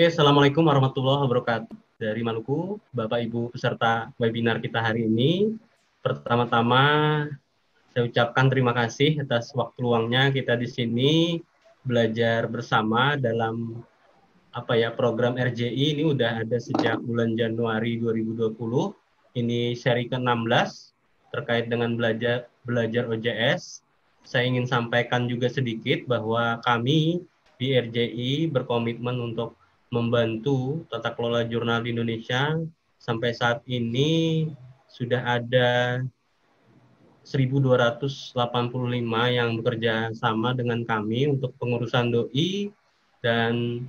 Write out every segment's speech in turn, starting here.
Oke, Assalamualaikum warahmatullahi wabarakatuh. Dari Maluku, Bapak Ibu peserta webinar kita hari ini, pertama-tama saya ucapkan terima kasih atas waktu luangnya kita di sini belajar bersama dalam apa ya program RJI ini udah ada sejak bulan Januari 2020. Ini seri ke-16 terkait dengan belajar belajar OJS. Saya ingin sampaikan juga sedikit bahwa kami di RJI berkomitmen untuk membantu tata kelola jurnal di Indonesia sampai saat ini sudah ada 1285 yang bekerja sama dengan kami untuk pengurusan doi dan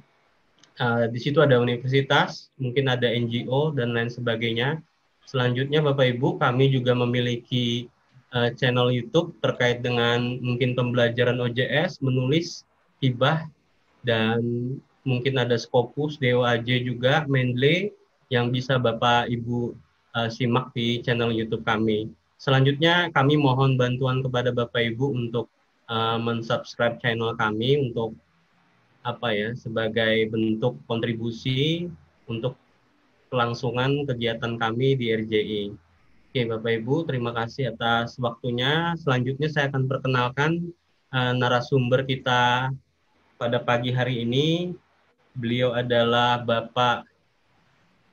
uh, di situ ada universitas, mungkin ada NGO dan lain sebagainya. Selanjutnya Bapak Ibu, kami juga memiliki uh, channel YouTube terkait dengan mungkin pembelajaran OJS, menulis, hibah dan mungkin ada Scopus, DOAJ juga, Mendeley yang bisa Bapak Ibu uh, simak di channel YouTube kami. Selanjutnya kami mohon bantuan kepada Bapak Ibu untuk uh, mensubscribe channel kami untuk apa ya sebagai bentuk kontribusi untuk kelangsungan kegiatan kami di RJI. Oke, Bapak Ibu, terima kasih atas waktunya. Selanjutnya saya akan perkenalkan uh, narasumber kita pada pagi hari ini Beliau adalah Bapak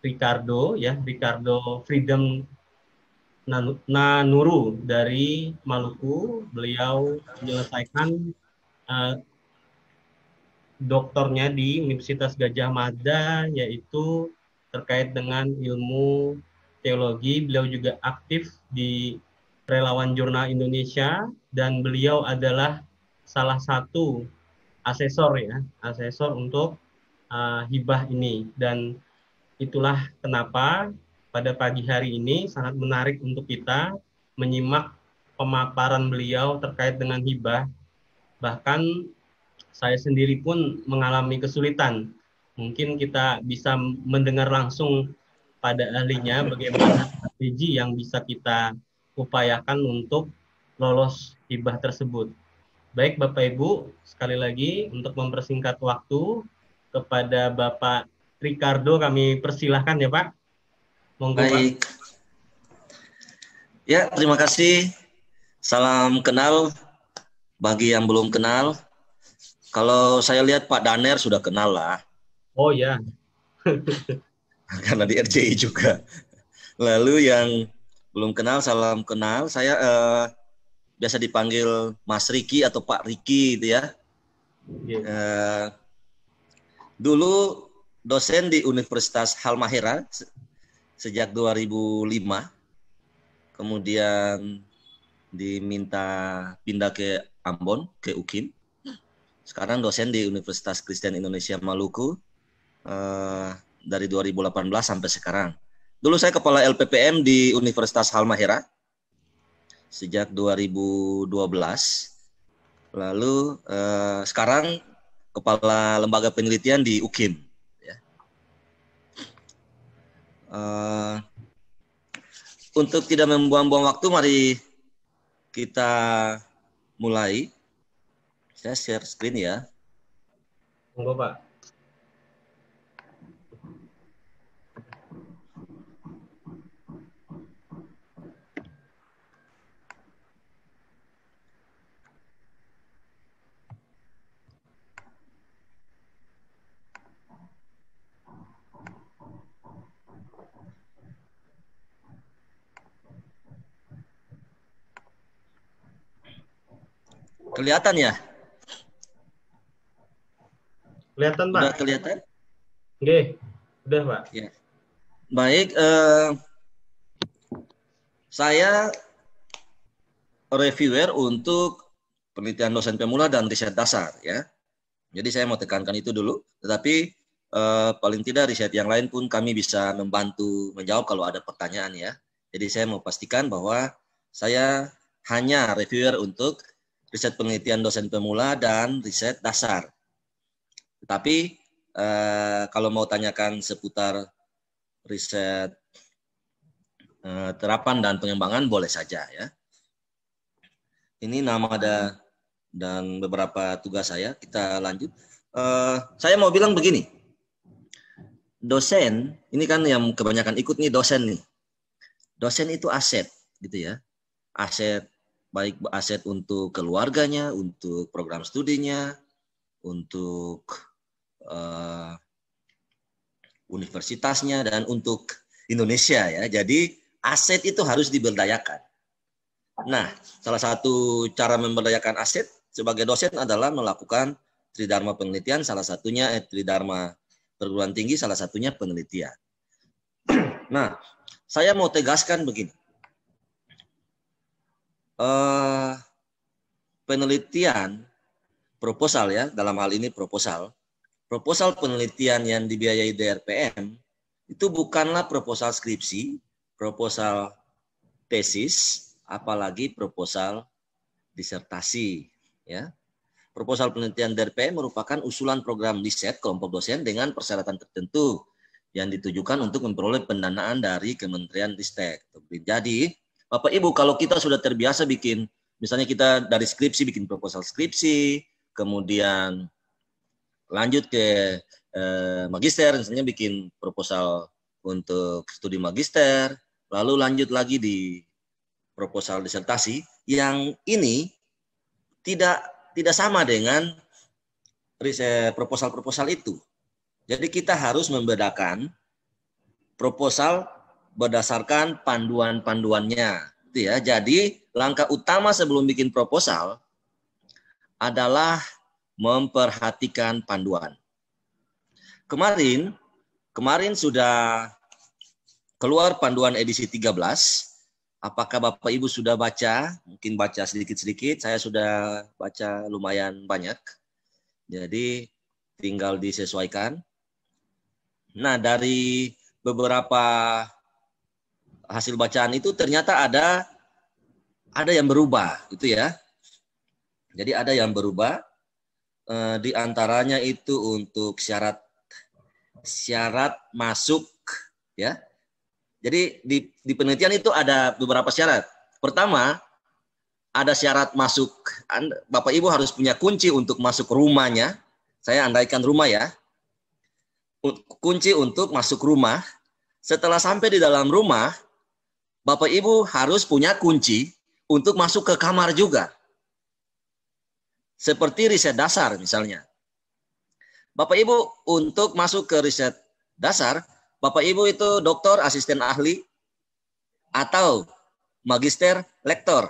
Ricardo ya, Ricardo Freedom Nanuru dari Maluku. Beliau menyelesaikan uh, doktornya di Universitas Gajah Mada yaitu terkait dengan ilmu teologi. Beliau juga aktif di Relawan Jurnal Indonesia dan beliau adalah salah satu asesor ya, asesor untuk uh, hibah ini dan itulah kenapa pada pagi hari ini sangat menarik untuk kita menyimak pemaparan beliau terkait dengan hibah bahkan saya sendiri pun mengalami kesulitan mungkin kita bisa mendengar langsung pada ahlinya bagaimana strategi yang bisa kita upayakan untuk lolos hibah tersebut. Baik Bapak Ibu, sekali lagi untuk mempersingkat waktu, kepada Bapak Ricardo kami persilahkan ya Pak. Monggo Baik. Pak. Ya, terima kasih. Salam kenal bagi yang belum kenal. Kalau saya lihat Pak Daner sudah kenal lah. Oh ya. Karena di RCI juga. Lalu yang belum kenal, salam kenal. Saya eh, biasa dipanggil Mas Riki atau Pak Riki itu ya. Yeah. Eh, dulu dosen di Universitas Halmahera sejak 2005. Kemudian diminta pindah ke Ambon, ke Ukin. Sekarang dosen di Universitas Kristen Indonesia Maluku uh, dari 2018 sampai sekarang. Dulu saya kepala LPPM di Universitas Halmahera sejak 2012. Lalu uh, sekarang kepala lembaga penelitian di UKIM. Ya. Uh, untuk tidak membuang-buang waktu, mari kita mulai. Saya share screen ya. Monggo Pak. Kelihatan ya? Kelihatan, Pak. Udah kelihatan? Oke, udah, Pak. Ya. Baik, eh, saya reviewer untuk penelitian dosen pemula dan riset dasar ya. Jadi saya mau tekankan itu dulu, tetapi eh, paling tidak riset yang lain pun kami bisa membantu menjawab kalau ada pertanyaan ya. Jadi saya mau pastikan bahwa saya hanya reviewer untuk riset penelitian dosen pemula dan riset dasar. Tetapi eh, kalau mau tanyakan seputar riset eh, terapan dan pengembangan boleh saja ya. Ini nama ada dan beberapa tugas saya. Kita lanjut. Eh, saya mau bilang begini. Dosen, ini kan yang kebanyakan ikut nih dosen nih. Dosen itu aset gitu ya. Aset baik aset untuk keluarganya, untuk program studinya, untuk uh, universitasnya dan untuk Indonesia ya. Jadi aset itu harus diberdayakan. Nah, salah satu cara memberdayakan aset sebagai dosen adalah melakukan tridharma penelitian, salah satunya eh, tridharma perguruan tinggi, salah satunya penelitian. nah, saya mau tegaskan begini uh, penelitian proposal ya dalam hal ini proposal proposal penelitian yang dibiayai DRPM itu bukanlah proposal skripsi, proposal tesis, apalagi proposal disertasi ya. Proposal penelitian DRPM merupakan usulan program riset kelompok dosen dengan persyaratan tertentu yang ditujukan untuk memperoleh pendanaan dari Kementerian Ristek. Jadi, Bapak Ibu, kalau kita sudah terbiasa bikin, misalnya kita dari skripsi bikin proposal skripsi, kemudian lanjut ke eh, magister, misalnya bikin proposal untuk studi magister, lalu lanjut lagi di proposal disertasi, yang ini tidak tidak sama dengan eh, proposal-proposal itu. Jadi kita harus membedakan proposal berdasarkan panduan-panduannya. Gitu ya. Jadi langkah utama sebelum bikin proposal adalah memperhatikan panduan. Kemarin, kemarin sudah keluar panduan edisi 13. Apakah Bapak Ibu sudah baca? Mungkin baca sedikit-sedikit. Saya sudah baca lumayan banyak. Jadi tinggal disesuaikan. Nah, dari beberapa hasil bacaan itu ternyata ada ada yang berubah gitu ya. Jadi ada yang berubah e, di antaranya itu untuk syarat syarat masuk ya. Jadi di, di penelitian itu ada beberapa syarat. Pertama, ada syarat masuk. Bapak Ibu harus punya kunci untuk masuk rumahnya. Saya andaikan rumah ya. Kunci untuk masuk rumah. Setelah sampai di dalam rumah, Bapak Ibu harus punya kunci untuk masuk ke kamar juga. Seperti riset dasar misalnya. Bapak Ibu untuk masuk ke riset dasar, Bapak Ibu itu dokter, asisten ahli, atau magister, lektor.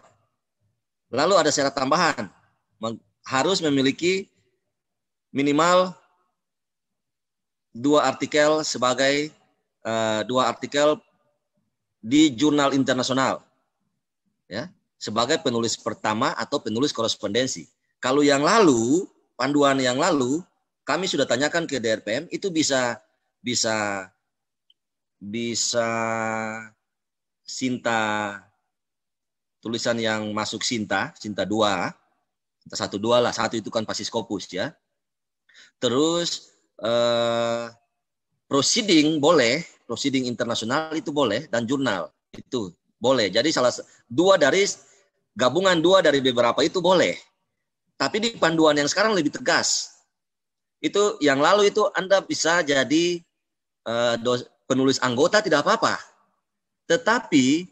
Lalu ada syarat tambahan, harus memiliki minimal dua artikel sebagai uh, dua artikel di jurnal internasional. Ya, sebagai penulis pertama atau penulis korespondensi. Kalau yang lalu, panduan yang lalu kami sudah tanyakan ke DRPM itu bisa bisa bisa Sinta tulisan yang masuk Sinta, Sinta 2, Sinta 1 2 lah, satu itu kan pasti Scopus ya. Terus eh, proceeding boleh proceeding internasional itu boleh dan jurnal itu boleh. Jadi salah dua dari gabungan dua dari beberapa itu boleh. Tapi di panduan yang sekarang lebih tegas. Itu yang lalu itu Anda bisa jadi uh, penulis anggota tidak apa-apa. Tetapi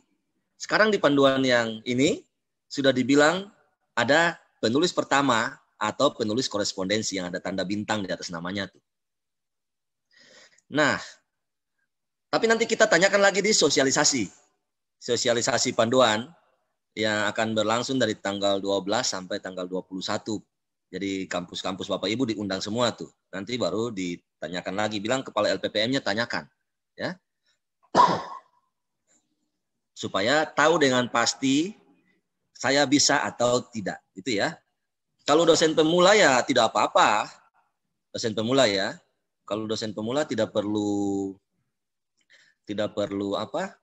sekarang di panduan yang ini sudah dibilang ada penulis pertama atau penulis korespondensi yang ada tanda bintang di atas namanya tuh. Nah, tapi nanti kita tanyakan lagi di sosialisasi. Sosialisasi panduan yang akan berlangsung dari tanggal 12 sampai tanggal 21. Jadi kampus-kampus Bapak Ibu diundang semua tuh. Nanti baru ditanyakan lagi, bilang kepala LPPM-nya tanyakan, ya. Supaya tahu dengan pasti saya bisa atau tidak, itu ya. Kalau dosen pemula ya tidak apa-apa. Dosen pemula ya. Kalau dosen pemula tidak perlu tidak perlu apa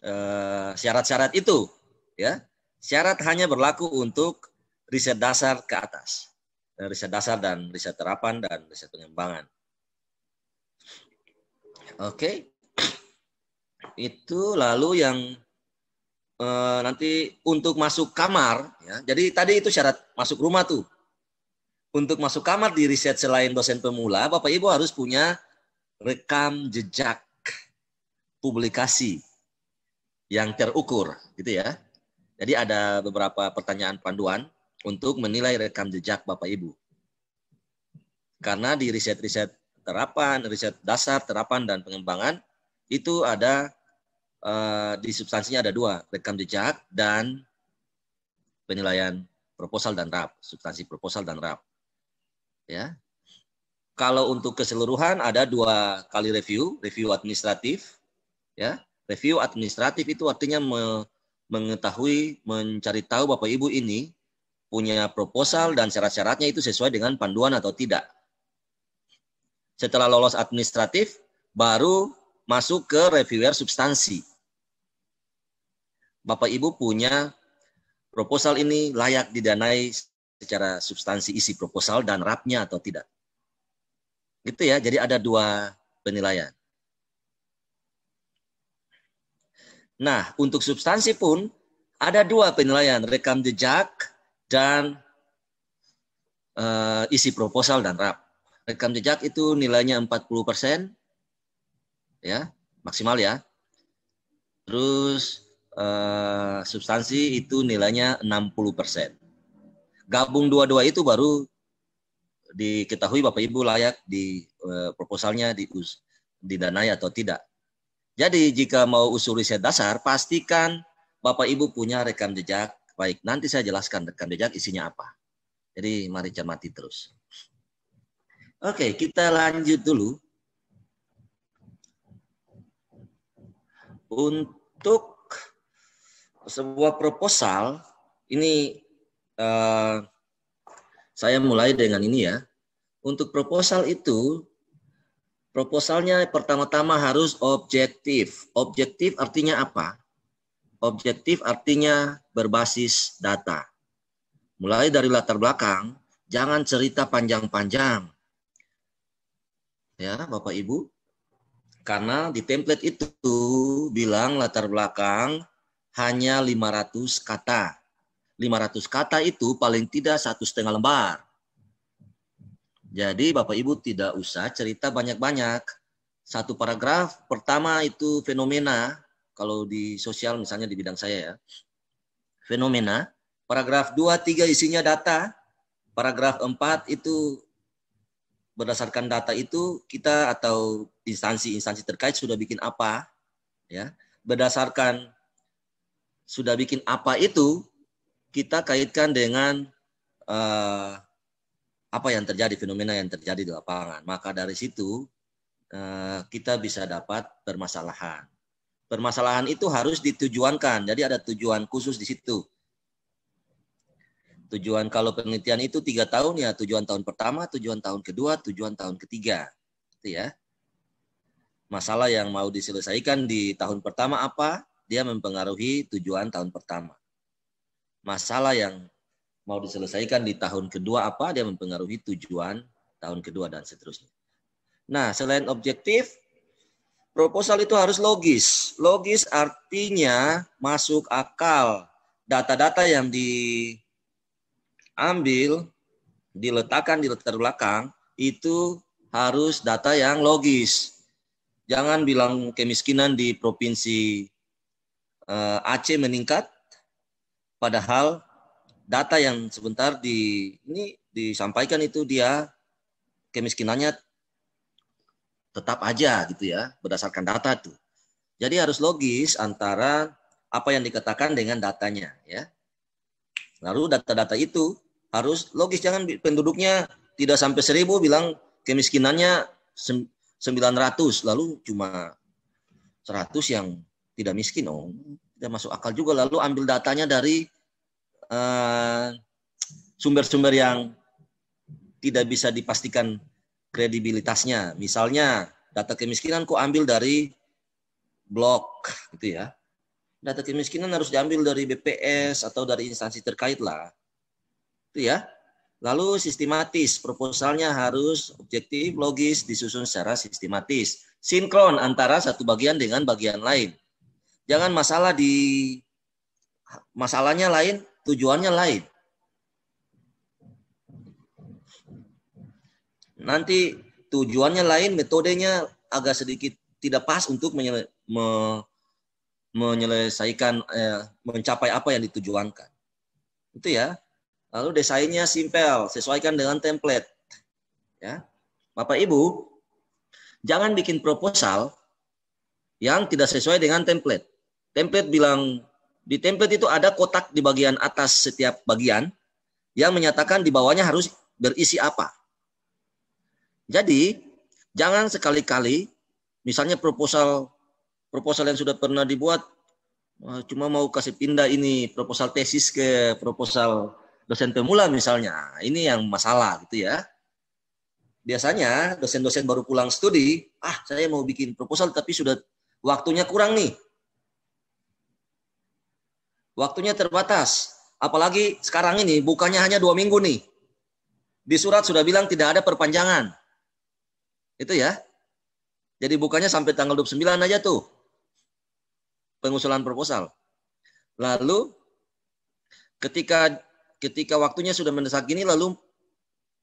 eh, syarat-syarat uh, itu ya syarat hanya berlaku untuk riset dasar ke atas dan riset dasar dan riset terapan dan riset pengembangan oke okay. itu lalu yang uh, nanti untuk masuk kamar ya jadi tadi itu syarat masuk rumah tuh untuk masuk kamar di riset selain dosen pemula, Bapak Ibu harus punya rekam jejak publikasi yang terukur, gitu ya. Jadi ada beberapa pertanyaan panduan untuk menilai rekam jejak Bapak Ibu. Karena di riset-riset terapan, riset dasar, terapan dan pengembangan itu ada eh, di substansinya ada dua, rekam jejak dan penilaian proposal dan rap, substansi proposal dan rap. Ya. Kalau untuk keseluruhan ada dua kali review, review administratif ya review administratif itu artinya me mengetahui mencari tahu bapak ibu ini punya proposal dan syarat-syaratnya itu sesuai dengan panduan atau tidak setelah lolos administratif baru masuk ke reviewer substansi bapak ibu punya proposal ini layak didanai secara substansi isi proposal dan rapnya atau tidak gitu ya jadi ada dua penilaian Nah, untuk substansi pun ada dua penilaian, rekam jejak dan uh, isi proposal dan rap. Rekam jejak itu nilainya 40%, ya, maksimal ya. Terus uh, substansi itu nilainya 60%. Gabung dua-dua itu baru diketahui Bapak Ibu layak di uh, proposalnya di didanai atau tidak. Jadi jika mau usul riset dasar, pastikan Bapak Ibu punya rekam jejak. Baik, nanti saya jelaskan rekam jejak isinya apa. Jadi mari cermati terus. Oke, kita lanjut dulu. Untuk sebuah proposal, ini uh, saya mulai dengan ini ya. Untuk proposal itu Proposalnya pertama-tama harus objektif. Objektif artinya apa? Objektif artinya berbasis data. Mulai dari latar belakang, jangan cerita panjang-panjang. Ya, Bapak Ibu. Karena di template itu bilang latar belakang hanya 500 kata. 500 kata itu paling tidak satu setengah lembar. Jadi Bapak Ibu tidak usah cerita banyak-banyak. Satu paragraf pertama itu fenomena kalau di sosial misalnya di bidang saya ya. Fenomena, paragraf 2 3 isinya data, paragraf 4 itu berdasarkan data itu kita atau instansi-instansi terkait sudah bikin apa ya. Berdasarkan sudah bikin apa itu kita kaitkan dengan uh, apa yang terjadi, fenomena yang terjadi di lapangan. Maka dari situ eh, kita bisa dapat permasalahan. Permasalahan itu harus ditujuankan. Jadi ada tujuan khusus di situ. Tujuan kalau penelitian itu tiga tahun ya tujuan tahun pertama, tujuan tahun kedua, tujuan tahun ketiga, itu ya. Masalah yang mau diselesaikan di tahun pertama apa? Dia mempengaruhi tujuan tahun pertama. Masalah yang mau diselesaikan di tahun kedua apa dia mempengaruhi tujuan tahun kedua dan seterusnya. Nah, selain objektif, proposal itu harus logis. Logis artinya masuk akal. Data-data yang diambil, diletakkan di latar belakang itu harus data yang logis. Jangan bilang kemiskinan di provinsi eh, Aceh meningkat, padahal data yang sebentar di ini disampaikan itu dia kemiskinannya tetap aja gitu ya berdasarkan data tuh. Jadi harus logis antara apa yang dikatakan dengan datanya ya. Lalu data-data itu harus logis jangan penduduknya tidak sampai seribu bilang kemiskinannya 900 lalu cuma 100 yang tidak miskin oh tidak masuk akal juga lalu ambil datanya dari Eh, sumber-sumber uh, yang tidak bisa dipastikan kredibilitasnya. Misalnya data kemiskinan kok ambil dari blog gitu ya. Data kemiskinan harus diambil dari BPS atau dari instansi terkait lah. Itu ya. Lalu sistematis, proposalnya harus objektif, logis, disusun secara sistematis. Sinkron antara satu bagian dengan bagian lain. Jangan masalah di masalahnya lain, tujuannya lain. Nanti tujuannya lain, metodenya agak sedikit tidak pas untuk menyele, me, menyelesaikan, eh, mencapai apa yang ditujuankan. Itu ya. Lalu desainnya simpel, sesuaikan dengan template. Ya. Bapak Ibu, jangan bikin proposal yang tidak sesuai dengan template. Template bilang di template itu ada kotak di bagian atas setiap bagian yang menyatakan di bawahnya harus berisi apa. Jadi, jangan sekali-kali misalnya proposal proposal yang sudah pernah dibuat cuma mau kasih pindah ini proposal tesis ke proposal dosen pemula misalnya. Nah, ini yang masalah gitu ya. Biasanya dosen-dosen baru pulang studi, ah saya mau bikin proposal tapi sudah waktunya kurang nih. Waktunya terbatas. Apalagi sekarang ini bukannya hanya dua minggu nih. Di surat sudah bilang tidak ada perpanjangan. Itu ya. Jadi bukannya sampai tanggal 29 aja tuh. Pengusulan proposal. Lalu ketika ketika waktunya sudah mendesak gini lalu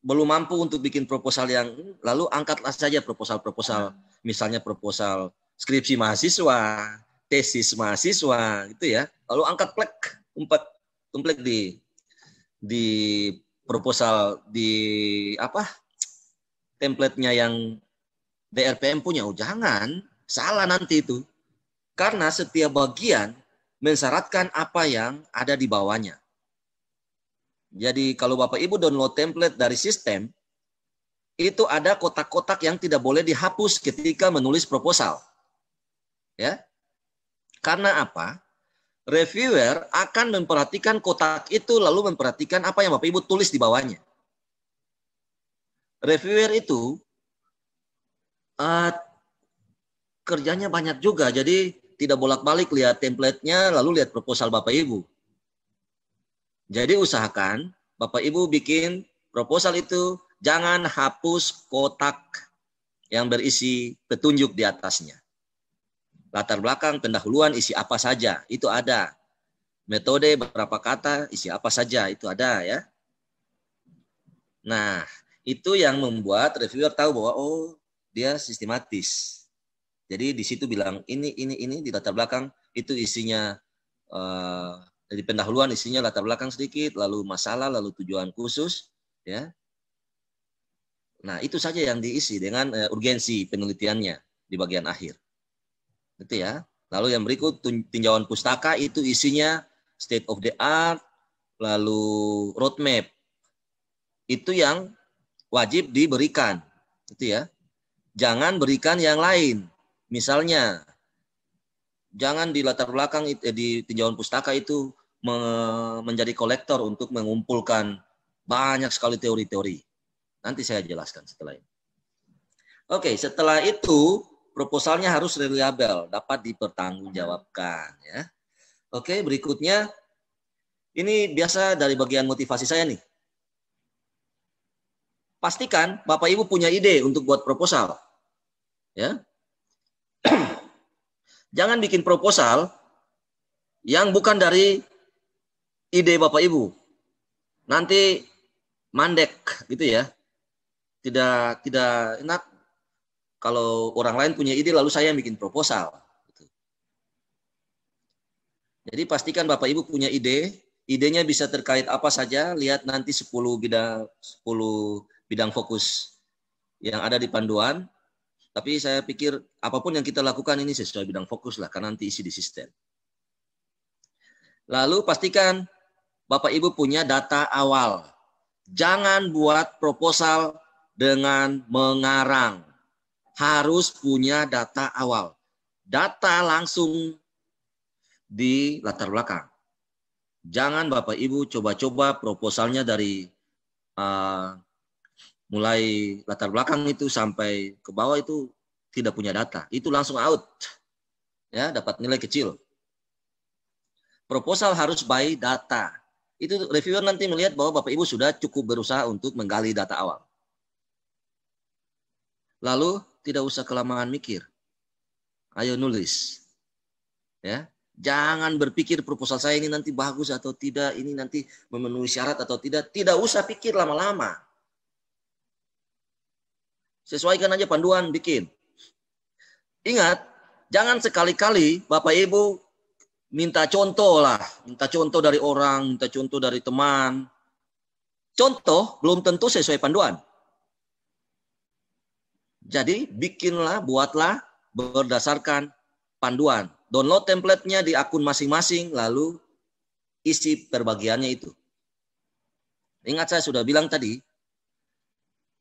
belum mampu untuk bikin proposal yang lalu angkatlah saja proposal-proposal misalnya proposal skripsi mahasiswa, tesis mahasiswa gitu ya. Lalu angkat plek umpat tumplek di di proposal di apa template-nya yang DRPM punya. Oh, jangan salah nanti itu. Karena setiap bagian mensyaratkan apa yang ada di bawahnya. Jadi kalau Bapak Ibu download template dari sistem, itu ada kotak-kotak yang tidak boleh dihapus ketika menulis proposal. Ya. Karena apa? reviewer akan memperhatikan kotak itu lalu memperhatikan apa yang Bapak Ibu tulis di bawahnya. Reviewer itu uh, kerjanya banyak juga, jadi tidak bolak-balik lihat templatenya lalu lihat proposal Bapak Ibu. Jadi usahakan Bapak Ibu bikin proposal itu jangan hapus kotak yang berisi petunjuk di atasnya latar belakang, pendahuluan, isi apa saja, itu ada. Metode beberapa kata, isi apa saja, itu ada ya. Nah, itu yang membuat reviewer tahu bahwa oh, dia sistematis. Jadi di situ bilang ini ini ini di latar belakang itu isinya eh, di pendahuluan isinya latar belakang sedikit, lalu masalah, lalu tujuan khusus, ya. Nah, itu saja yang diisi dengan uh, urgensi penelitiannya di bagian akhir. Itu ya. Lalu yang berikut tinjauan pustaka itu isinya state of the art, lalu roadmap. Itu yang wajib diberikan. Itu ya. Jangan berikan yang lain. Misalnya jangan di latar belakang eh, di tinjauan pustaka itu menjadi kolektor untuk mengumpulkan banyak sekali teori-teori. Nanti saya jelaskan setelah ini. Oke, setelah itu proposalnya harus reliable, dapat dipertanggungjawabkan ya. Oke, berikutnya ini biasa dari bagian motivasi saya nih. Pastikan Bapak Ibu punya ide untuk buat proposal. Ya. Jangan bikin proposal yang bukan dari ide Bapak Ibu. Nanti mandek gitu ya. Tidak tidak enak kalau orang lain punya ide lalu saya bikin proposal. Gitu. Jadi pastikan Bapak Ibu punya ide, idenya bisa terkait apa saja, lihat nanti 10 bidang 10 bidang fokus yang ada di panduan. Tapi saya pikir apapun yang kita lakukan ini sesuai bidang fokus lah karena nanti isi di sistem. Lalu pastikan Bapak Ibu punya data awal. Jangan buat proposal dengan mengarang harus punya data awal. Data langsung di latar belakang. Jangan Bapak Ibu coba-coba proposalnya dari uh, mulai latar belakang itu sampai ke bawah itu tidak punya data. Itu langsung out. Ya, dapat nilai kecil. Proposal harus by data. Itu reviewer nanti melihat bahwa Bapak Ibu sudah cukup berusaha untuk menggali data awal. Lalu tidak usah kelamaan mikir. Ayo nulis. Ya. Jangan berpikir proposal saya ini nanti bagus atau tidak, ini nanti memenuhi syarat atau tidak. Tidak usah pikir lama-lama. Sesuaikan aja panduan bikin. Ingat, jangan sekali-kali Bapak Ibu minta contoh lah, minta contoh dari orang, minta contoh dari teman. Contoh belum tentu sesuai panduan. Jadi bikinlah, buatlah berdasarkan panduan. Download templatenya di akun masing-masing, lalu isi perbagiannya itu. Ingat saya sudah bilang tadi,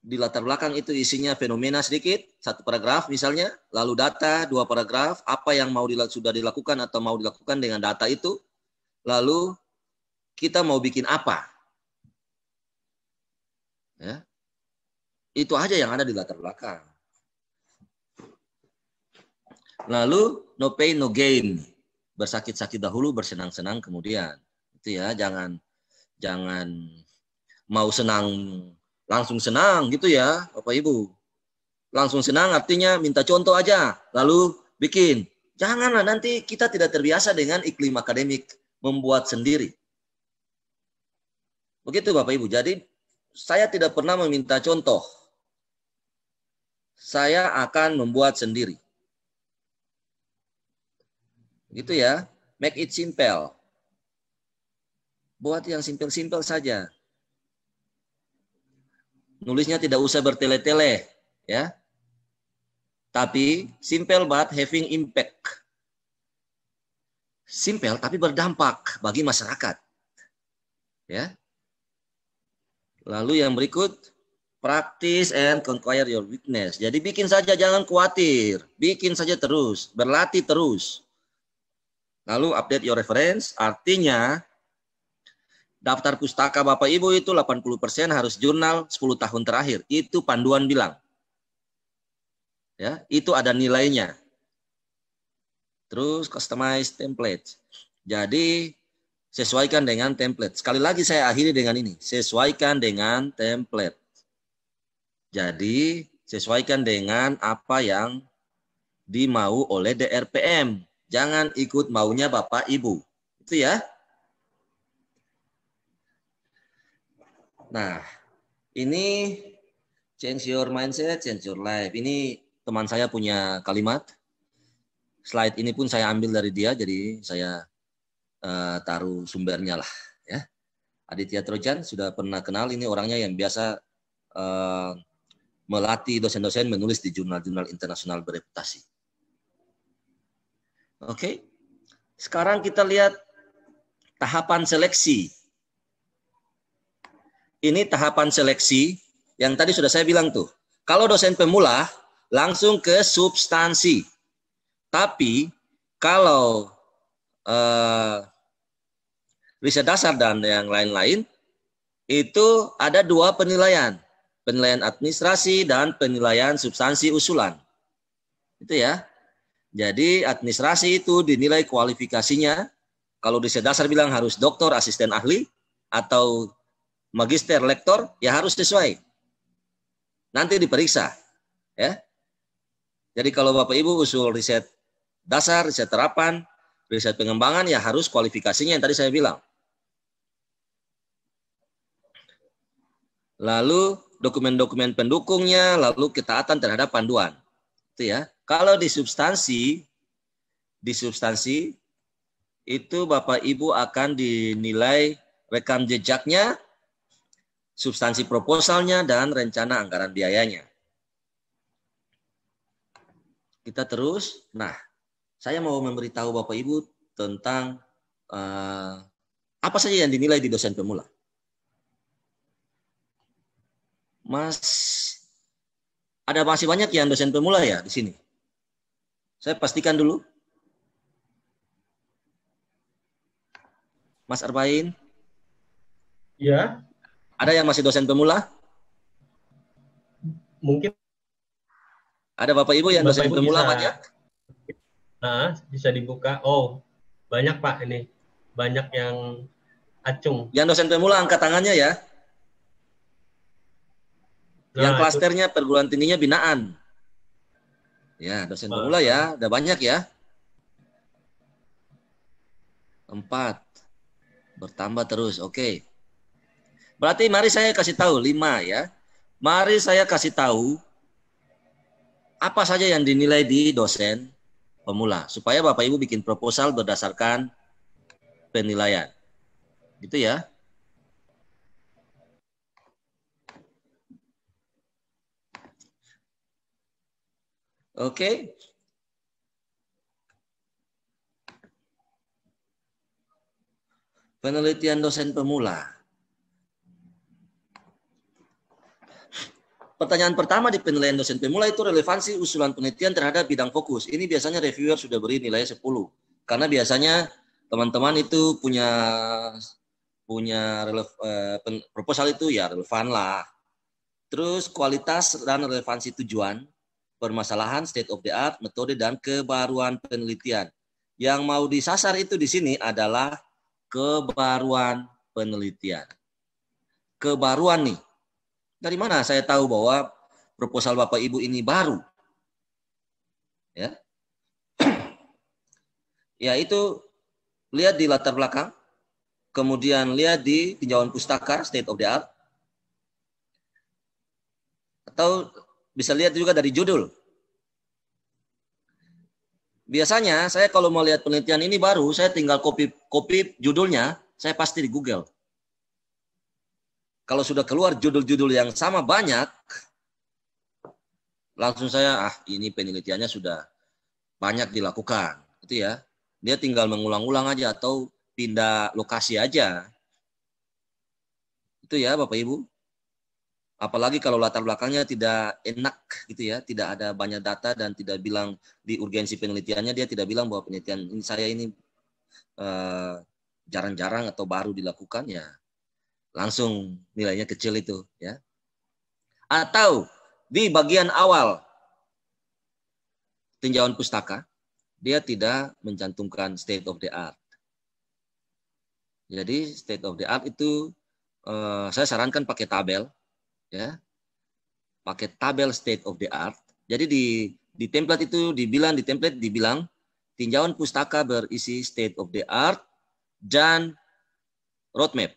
di latar belakang itu isinya fenomena sedikit, satu paragraf misalnya, lalu data, dua paragraf, apa yang mau dilak sudah dilakukan atau mau dilakukan dengan data itu, lalu kita mau bikin apa. Ya. Itu aja yang ada di latar belakang. Lalu no pain no gain. Bersakit-sakit dahulu, bersenang-senang kemudian. Itu ya, jangan jangan mau senang langsung senang gitu ya, Bapak Ibu. Langsung senang artinya minta contoh aja, lalu bikin. Janganlah nanti kita tidak terbiasa dengan iklim akademik membuat sendiri. Begitu Bapak Ibu. Jadi saya tidak pernah meminta contoh. Saya akan membuat sendiri. Gitu ya. Make it simple. Buat yang simpel-simpel saja. Nulisnya tidak usah bertele-tele, ya. Tapi simple but having impact. Simple tapi berdampak bagi masyarakat. Ya. Lalu yang berikut practice and conquer your weakness. Jadi bikin saja jangan khawatir, bikin saja terus, berlatih terus. Lalu update your reference, artinya daftar pustaka Bapak Ibu itu 80% harus jurnal 10 tahun terakhir. Itu panduan bilang. Ya, itu ada nilainya. Terus customize template. Jadi sesuaikan dengan template. Sekali lagi saya akhiri dengan ini, sesuaikan dengan template. Jadi sesuaikan dengan apa yang dimau oleh DRPM. Jangan ikut maunya Bapak Ibu. Itu ya. Nah, ini change your mindset, change your life. Ini teman saya punya kalimat. Slide ini pun saya ambil dari dia, jadi saya uh, taruh sumbernya lah. Ya. Aditya Trojan sudah pernah kenal ini orangnya yang biasa uh, melatih dosen-dosen menulis di jurnal-jurnal internasional bereputasi. Oke. Okay? Sekarang kita lihat tahapan seleksi. Ini tahapan seleksi yang tadi sudah saya bilang tuh. Kalau dosen pemula langsung ke substansi. Tapi kalau uh, riset dasar dan yang lain-lain itu ada dua penilaian, penilaian administrasi dan penilaian substansi usulan. Itu ya. Jadi administrasi itu dinilai kualifikasinya. Kalau riset dasar bilang harus doktor, asisten ahli, atau magister, lektor, ya harus sesuai. Nanti diperiksa. ya. Jadi kalau Bapak Ibu usul riset dasar, riset terapan, riset pengembangan, ya harus kualifikasinya yang tadi saya bilang. Lalu dokumen-dokumen pendukungnya, lalu ketaatan terhadap panduan. Itu ya. Kalau di substansi, di substansi itu Bapak Ibu akan dinilai rekam jejaknya, substansi proposalnya, dan rencana anggaran biayanya. Kita terus, nah saya mau memberitahu Bapak Ibu tentang uh, apa saja yang dinilai di dosen pemula. Mas, ada masih banyak yang dosen pemula ya di sini? Saya pastikan dulu. Mas Arbain? Ya. Ada yang masih dosen pemula? Mungkin. Ada Bapak Ibu yang Bapak dosen Ibu pemula bisa, banyak? Nah, bisa dibuka. Oh, banyak Pak ini. Banyak yang acung. Yang dosen pemula angkat tangannya ya. Nah, yang klasternya perguruan tingginya binaan. Ya, dosen pemula ya, ada banyak ya. Empat. Bertambah terus, oke. Okay. Berarti mari saya kasih tahu, lima ya. Mari saya kasih tahu apa saja yang dinilai di dosen pemula. Supaya Bapak Ibu bikin proposal berdasarkan penilaian. Gitu ya. Oke, Penelitian dosen pemula. Pertanyaan pertama di penilaian dosen pemula itu relevansi usulan penelitian terhadap bidang fokus. Ini biasanya reviewer sudah beri nilai 10. Karena biasanya teman-teman itu punya punya relef, eh, proposal itu ya relevan lah. Terus kualitas dan relevansi tujuan permasalahan state of the art, metode dan kebaruan penelitian. Yang mau disasar itu di sini adalah kebaruan penelitian. Kebaruan nih. Dari mana saya tahu bahwa proposal Bapak Ibu ini baru? Ya. ya itu lihat di latar belakang, kemudian lihat di tinjauan pustaka state of the art atau bisa lihat juga dari judul. Biasanya saya kalau mau lihat penelitian ini baru, saya tinggal copy copy judulnya, saya pasti di Google. Kalau sudah keluar judul-judul yang sama banyak, langsung saya ah ini penelitiannya sudah banyak dilakukan, itu ya. Dia tinggal mengulang-ulang aja atau pindah lokasi aja. Itu ya Bapak Ibu apalagi kalau latar belakangnya tidak enak gitu ya, tidak ada banyak data dan tidak bilang di urgensi penelitiannya dia tidak bilang bahwa penelitian ini saya ini eh, jarang-jarang uh, atau baru dilakukan ya langsung nilainya kecil itu ya. Atau di bagian awal tinjauan pustaka dia tidak mencantumkan state of the art. Jadi state of the art itu uh, saya sarankan pakai tabel ya pakai tabel state of the art. Jadi di di template itu dibilang di template dibilang tinjauan pustaka berisi state of the art dan roadmap.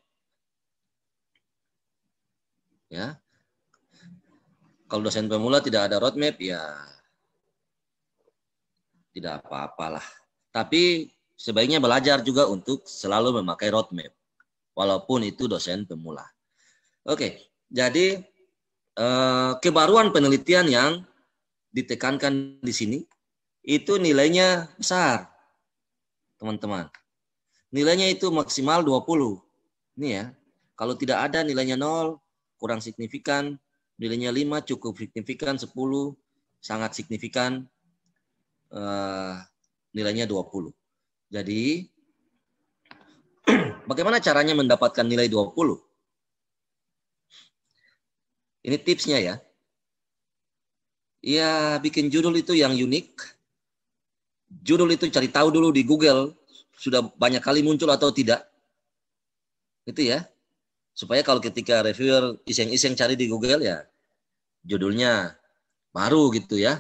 Ya. Kalau dosen pemula tidak ada roadmap ya tidak apa-apalah. Tapi sebaiknya belajar juga untuk selalu memakai roadmap walaupun itu dosen pemula. Oke, okay. Jadi eh, kebaruan penelitian yang ditekankan di sini itu nilainya besar, teman-teman. Nilainya itu maksimal 20. Ini ya. Kalau tidak ada nilainya 0, kurang signifikan. Nilainya 5 cukup signifikan, 10 sangat signifikan. Eh, nilainya 20. Jadi bagaimana caranya mendapatkan nilai 20? Ini tipsnya ya. Ya, bikin judul itu yang unik. Judul itu cari tahu dulu di Google sudah banyak kali muncul atau tidak. Itu ya. Supaya kalau ketika reviewer iseng-iseng cari di Google ya judulnya baru gitu ya.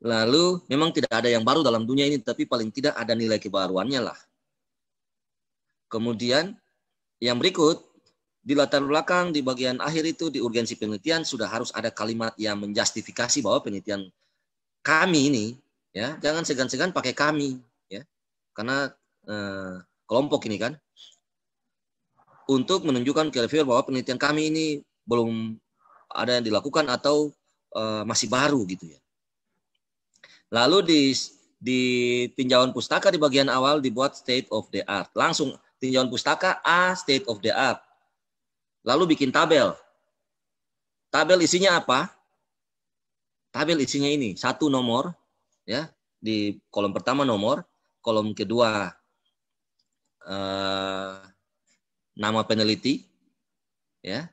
Lalu memang tidak ada yang baru dalam dunia ini tapi paling tidak ada nilai kebaruannya lah. Kemudian yang berikut di latar belakang di bagian akhir itu di urgensi penelitian sudah harus ada kalimat yang menjustifikasi bahwa penelitian kami ini ya jangan segan-segan pakai kami ya karena eh, kelompok ini kan untuk menunjukkan ke reviewer bahwa penelitian kami ini belum ada yang dilakukan atau eh, masih baru gitu ya lalu di di tinjauan pustaka di bagian awal dibuat state of the art langsung tinjauan pustaka a state of the art Lalu bikin tabel. Tabel isinya apa? Tabel isinya ini, satu nomor ya, di kolom pertama nomor, kolom kedua eh, nama peneliti ya.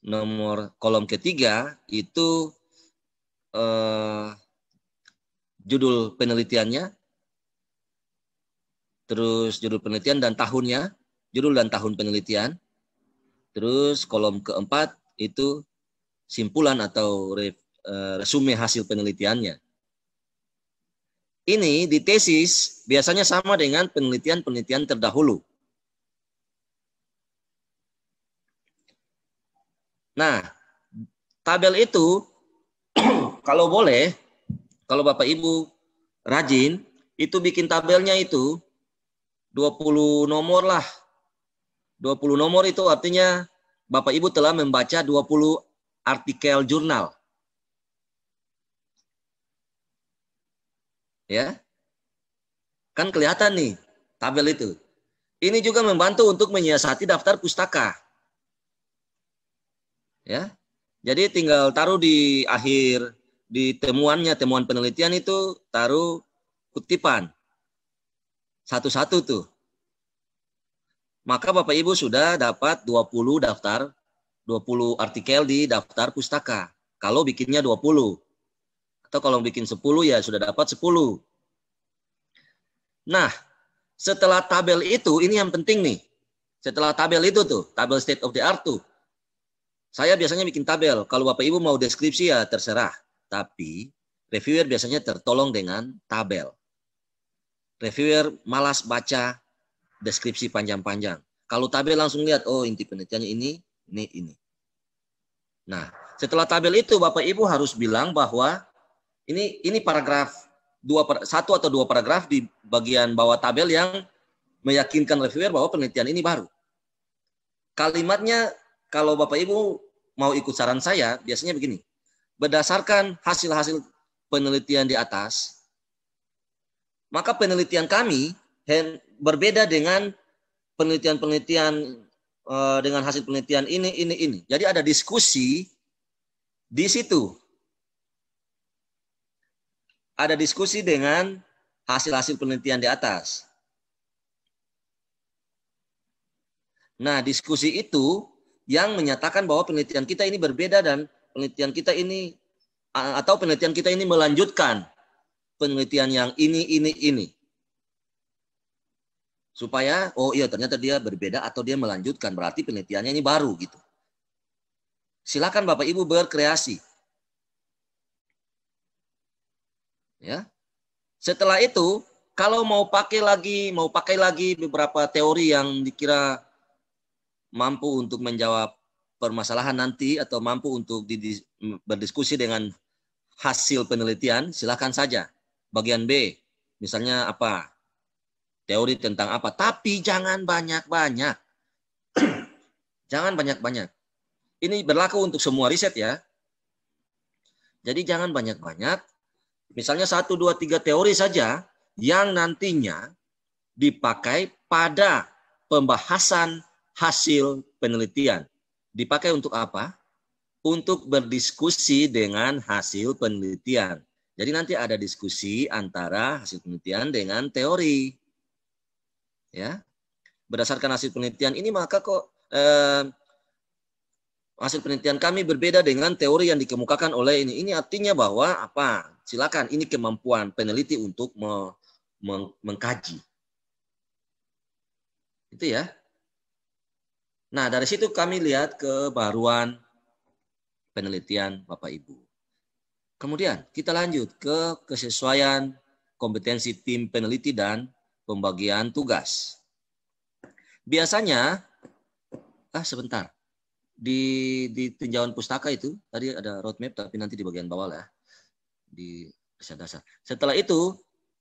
Nomor kolom ketiga itu eh, judul penelitiannya, terus judul penelitian dan tahunnya, judul dan tahun penelitian. Terus kolom keempat itu simpulan atau eh, resume hasil penelitiannya. Ini di tesis biasanya sama dengan penelitian-penelitian terdahulu. Nah, tabel itu kalau boleh, kalau Bapak Ibu rajin, itu bikin tabelnya itu 20 nomor lah 20 nomor itu artinya Bapak Ibu telah membaca 20 artikel jurnal. Ya. Kan kelihatan nih tabel itu. Ini juga membantu untuk menyiasati daftar pustaka. Ya. Jadi tinggal taruh di akhir di temuannya, temuan penelitian itu taruh kutipan. Satu-satu tuh. Maka Bapak Ibu sudah dapat 20 daftar, 20 artikel di daftar pustaka. Kalau bikinnya 20. Atau kalau bikin 10 ya sudah dapat 10. Nah, setelah tabel itu, ini yang penting nih. Setelah tabel itu tuh, tabel state of the art tuh. Saya biasanya bikin tabel. Kalau Bapak Ibu mau deskripsi ya terserah. Tapi reviewer biasanya tertolong dengan tabel. Reviewer malas baca deskripsi panjang-panjang. Kalau tabel langsung lihat, oh inti penelitiannya ini, ini, ini. Nah, setelah tabel itu Bapak Ibu harus bilang bahwa ini ini paragraf dua satu atau dua paragraf di bagian bawah tabel yang meyakinkan reviewer bahwa penelitian ini baru. Kalimatnya kalau Bapak Ibu mau ikut saran saya, biasanya begini. Berdasarkan hasil-hasil penelitian di atas, maka penelitian kami, berbeda dengan penelitian-penelitian eh, dengan hasil penelitian ini ini ini. Jadi ada diskusi di situ. Ada diskusi dengan hasil-hasil penelitian di atas. Nah, diskusi itu yang menyatakan bahwa penelitian kita ini berbeda dan penelitian kita ini atau penelitian kita ini melanjutkan penelitian yang ini ini ini supaya oh iya ternyata dia berbeda atau dia melanjutkan berarti penelitiannya ini baru gitu. Silakan Bapak Ibu berkreasi. Ya. Setelah itu, kalau mau pakai lagi, mau pakai lagi beberapa teori yang dikira mampu untuk menjawab permasalahan nanti atau mampu untuk berdiskusi dengan hasil penelitian, silakan saja. Bagian B, misalnya apa? teori tentang apa. Tapi jangan banyak-banyak. jangan banyak-banyak. Ini berlaku untuk semua riset ya. Jadi jangan banyak-banyak. Misalnya satu, dua, tiga teori saja yang nantinya dipakai pada pembahasan hasil penelitian. Dipakai untuk apa? Untuk berdiskusi dengan hasil penelitian. Jadi nanti ada diskusi antara hasil penelitian dengan teori ya berdasarkan hasil penelitian ini maka kok eh, hasil penelitian kami berbeda dengan teori yang dikemukakan oleh ini. Ini artinya bahwa apa? Silakan, ini kemampuan peneliti untuk me, meng, mengkaji. Itu ya. Nah, dari situ kami lihat kebaruan penelitian Bapak Ibu. Kemudian kita lanjut ke kesesuaian kompetensi tim peneliti dan pembagian tugas. Biasanya, ah sebentar, di, di tinjauan pustaka itu, tadi ada roadmap tapi nanti di bagian bawah lah, di dasar-dasar. Setelah itu,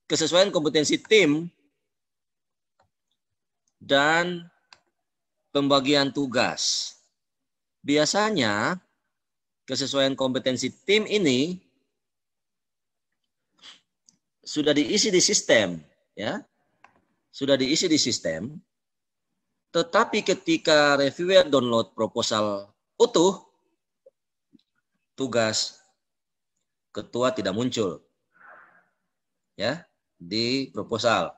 kesesuaian kompetensi tim dan pembagian tugas. Biasanya, kesesuaian kompetensi tim ini sudah diisi di sistem ya sudah diisi di sistem, tetapi ketika reviewer download proposal utuh, tugas ketua tidak muncul. Ya, di proposal.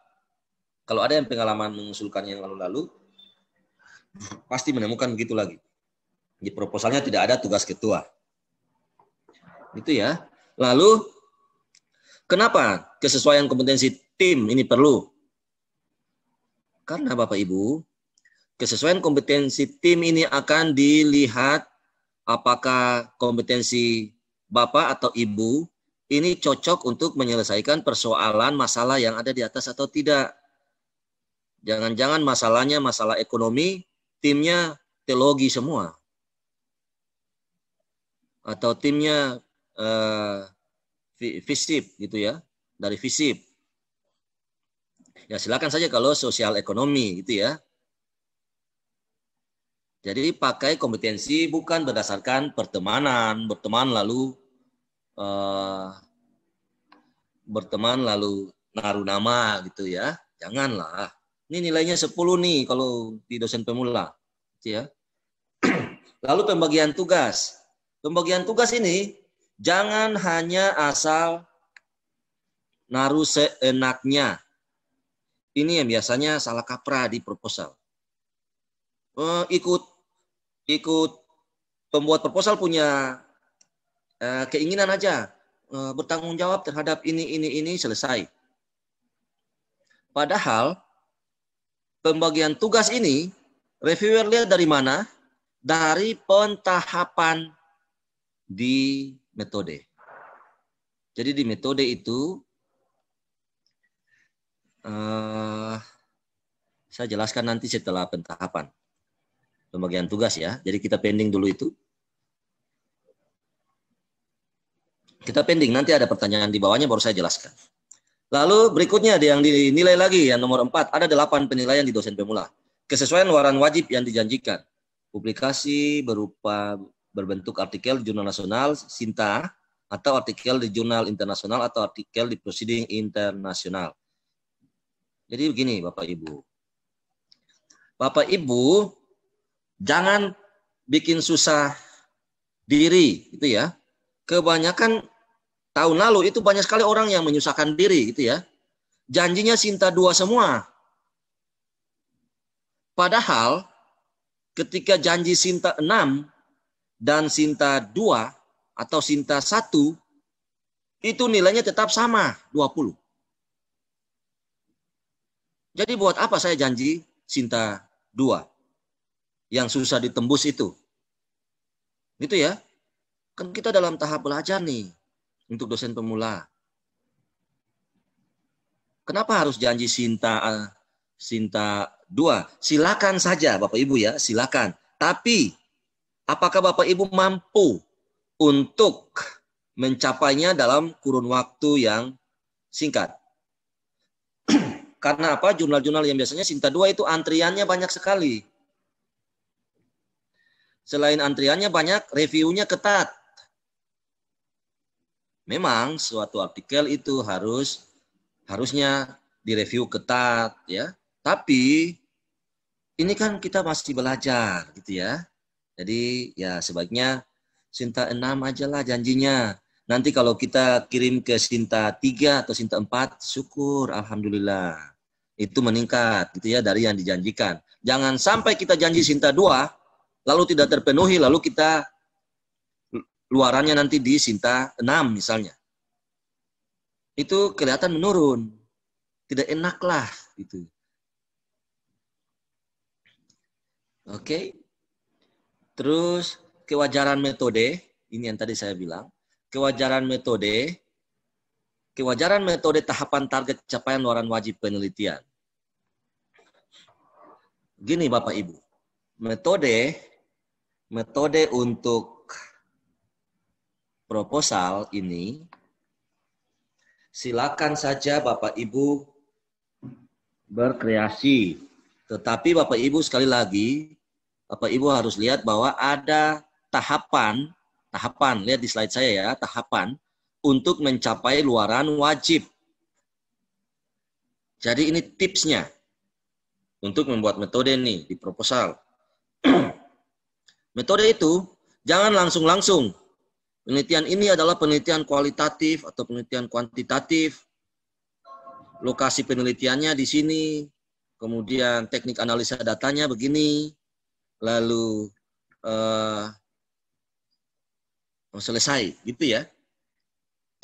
Kalau ada yang pengalaman mengusulkan yang lalu-lalu, pasti menemukan begitu lagi. Di proposalnya tidak ada tugas ketua. Itu ya. Lalu, kenapa kesesuaian kompetensi tim ini perlu? Karena Bapak Ibu, kesesuaian kompetensi tim ini akan dilihat apakah kompetensi Bapak atau Ibu ini cocok untuk menyelesaikan persoalan masalah yang ada di atas atau tidak. Jangan-jangan masalahnya masalah ekonomi, timnya teologi semua. Atau timnya uh, eh, visip gitu ya, dari visip Ya silakan saja kalau sosial ekonomi gitu ya. Jadi pakai kompetensi bukan berdasarkan pertemanan, berteman lalu uh, berteman lalu naruh nama gitu ya. Janganlah. Ini nilainya 10 nih kalau di dosen pemula. Gitu ya. Lalu pembagian tugas. Pembagian tugas ini jangan hanya asal naruh seenaknya ini yang biasanya salah kaprah di proposal. Uh, ikut ikut pembuat proposal punya uh, keinginan aja uh, bertanggung jawab terhadap ini ini ini selesai. Padahal pembagian tugas ini reviewer lihat dari mana? Dari pentahapan di metode. Jadi di metode itu uh, saya jelaskan nanti setelah pentahapan pembagian tugas ya. Jadi kita pending dulu itu. Kita pending, nanti ada pertanyaan di bawahnya baru saya jelaskan. Lalu berikutnya ada yang dinilai lagi yang nomor 4, ada 8 penilaian di dosen pemula. Kesesuaian waran wajib yang dijanjikan. Publikasi berupa berbentuk artikel di jurnal nasional Sinta atau artikel di jurnal internasional atau artikel di proceeding internasional. Jadi begini Bapak Ibu. Bapak Ibu jangan bikin susah diri gitu ya. Kebanyakan tahun lalu itu banyak sekali orang yang menyusahkan diri gitu ya. Janjinya Sinta dua semua. Padahal ketika janji Sinta enam dan Sinta dua atau Sinta satu itu nilainya tetap sama 20. Jadi buat apa saya janji Sinta dua yang susah ditembus itu? Itu ya. Kan kita dalam tahap belajar nih untuk dosen pemula. Kenapa harus janji Sinta Sinta dua? Silakan saja Bapak Ibu ya, silakan. Tapi apakah Bapak Ibu mampu untuk mencapainya dalam kurun waktu yang singkat? Karena apa? Jurnal-jurnal yang biasanya Sinta 2 itu antriannya banyak sekali. Selain antriannya banyak, reviewnya ketat. Memang suatu artikel itu harus harusnya direview ketat ya. Tapi ini kan kita masih belajar gitu ya. Jadi ya sebaiknya Sinta 6 aja lah janjinya. Nanti kalau kita kirim ke Sinta 3 atau Sinta 4, syukur Alhamdulillah itu meningkat gitu ya dari yang dijanjikan. Jangan sampai kita janji Sinta 2 lalu tidak terpenuhi lalu kita luarannya nanti di Sinta 6 misalnya. Itu kelihatan menurun. Tidak enaklah itu. Oke. Okay? Terus kewajaran metode, ini yang tadi saya bilang, kewajaran metode kewajaran metode tahapan target capaian luaran wajib penelitian Gini Bapak Ibu, metode metode untuk proposal ini silakan saja Bapak Ibu berkreasi. Tetapi Bapak Ibu sekali lagi, Bapak Ibu harus lihat bahwa ada tahapan, tahapan, lihat di slide saya ya, tahapan untuk mencapai luaran wajib. Jadi ini tipsnya untuk membuat metode ini di proposal. metode itu jangan langsung-langsung. Penelitian ini adalah penelitian kualitatif atau penelitian kuantitatif. Lokasi penelitiannya di sini, kemudian teknik analisa datanya begini, lalu uh, oh, selesai gitu ya.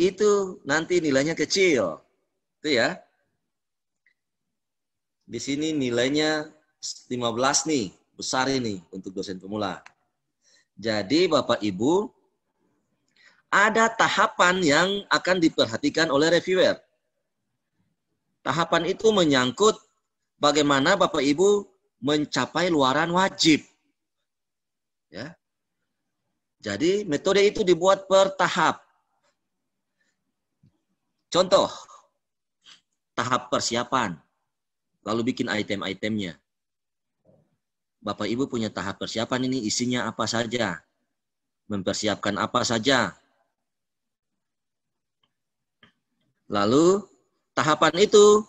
Itu nanti nilainya kecil. Itu ya. Di sini nilainya 15 nih, besar ini untuk dosen pemula. Jadi Bapak Ibu, ada tahapan yang akan diperhatikan oleh reviewer. Tahapan itu menyangkut bagaimana Bapak Ibu mencapai luaran wajib. Ya. Jadi metode itu dibuat per tahap. Contoh, tahap persiapan lalu bikin item-itemnya. Bapak Ibu punya tahap persiapan ini isinya apa saja? Mempersiapkan apa saja? Lalu tahapan itu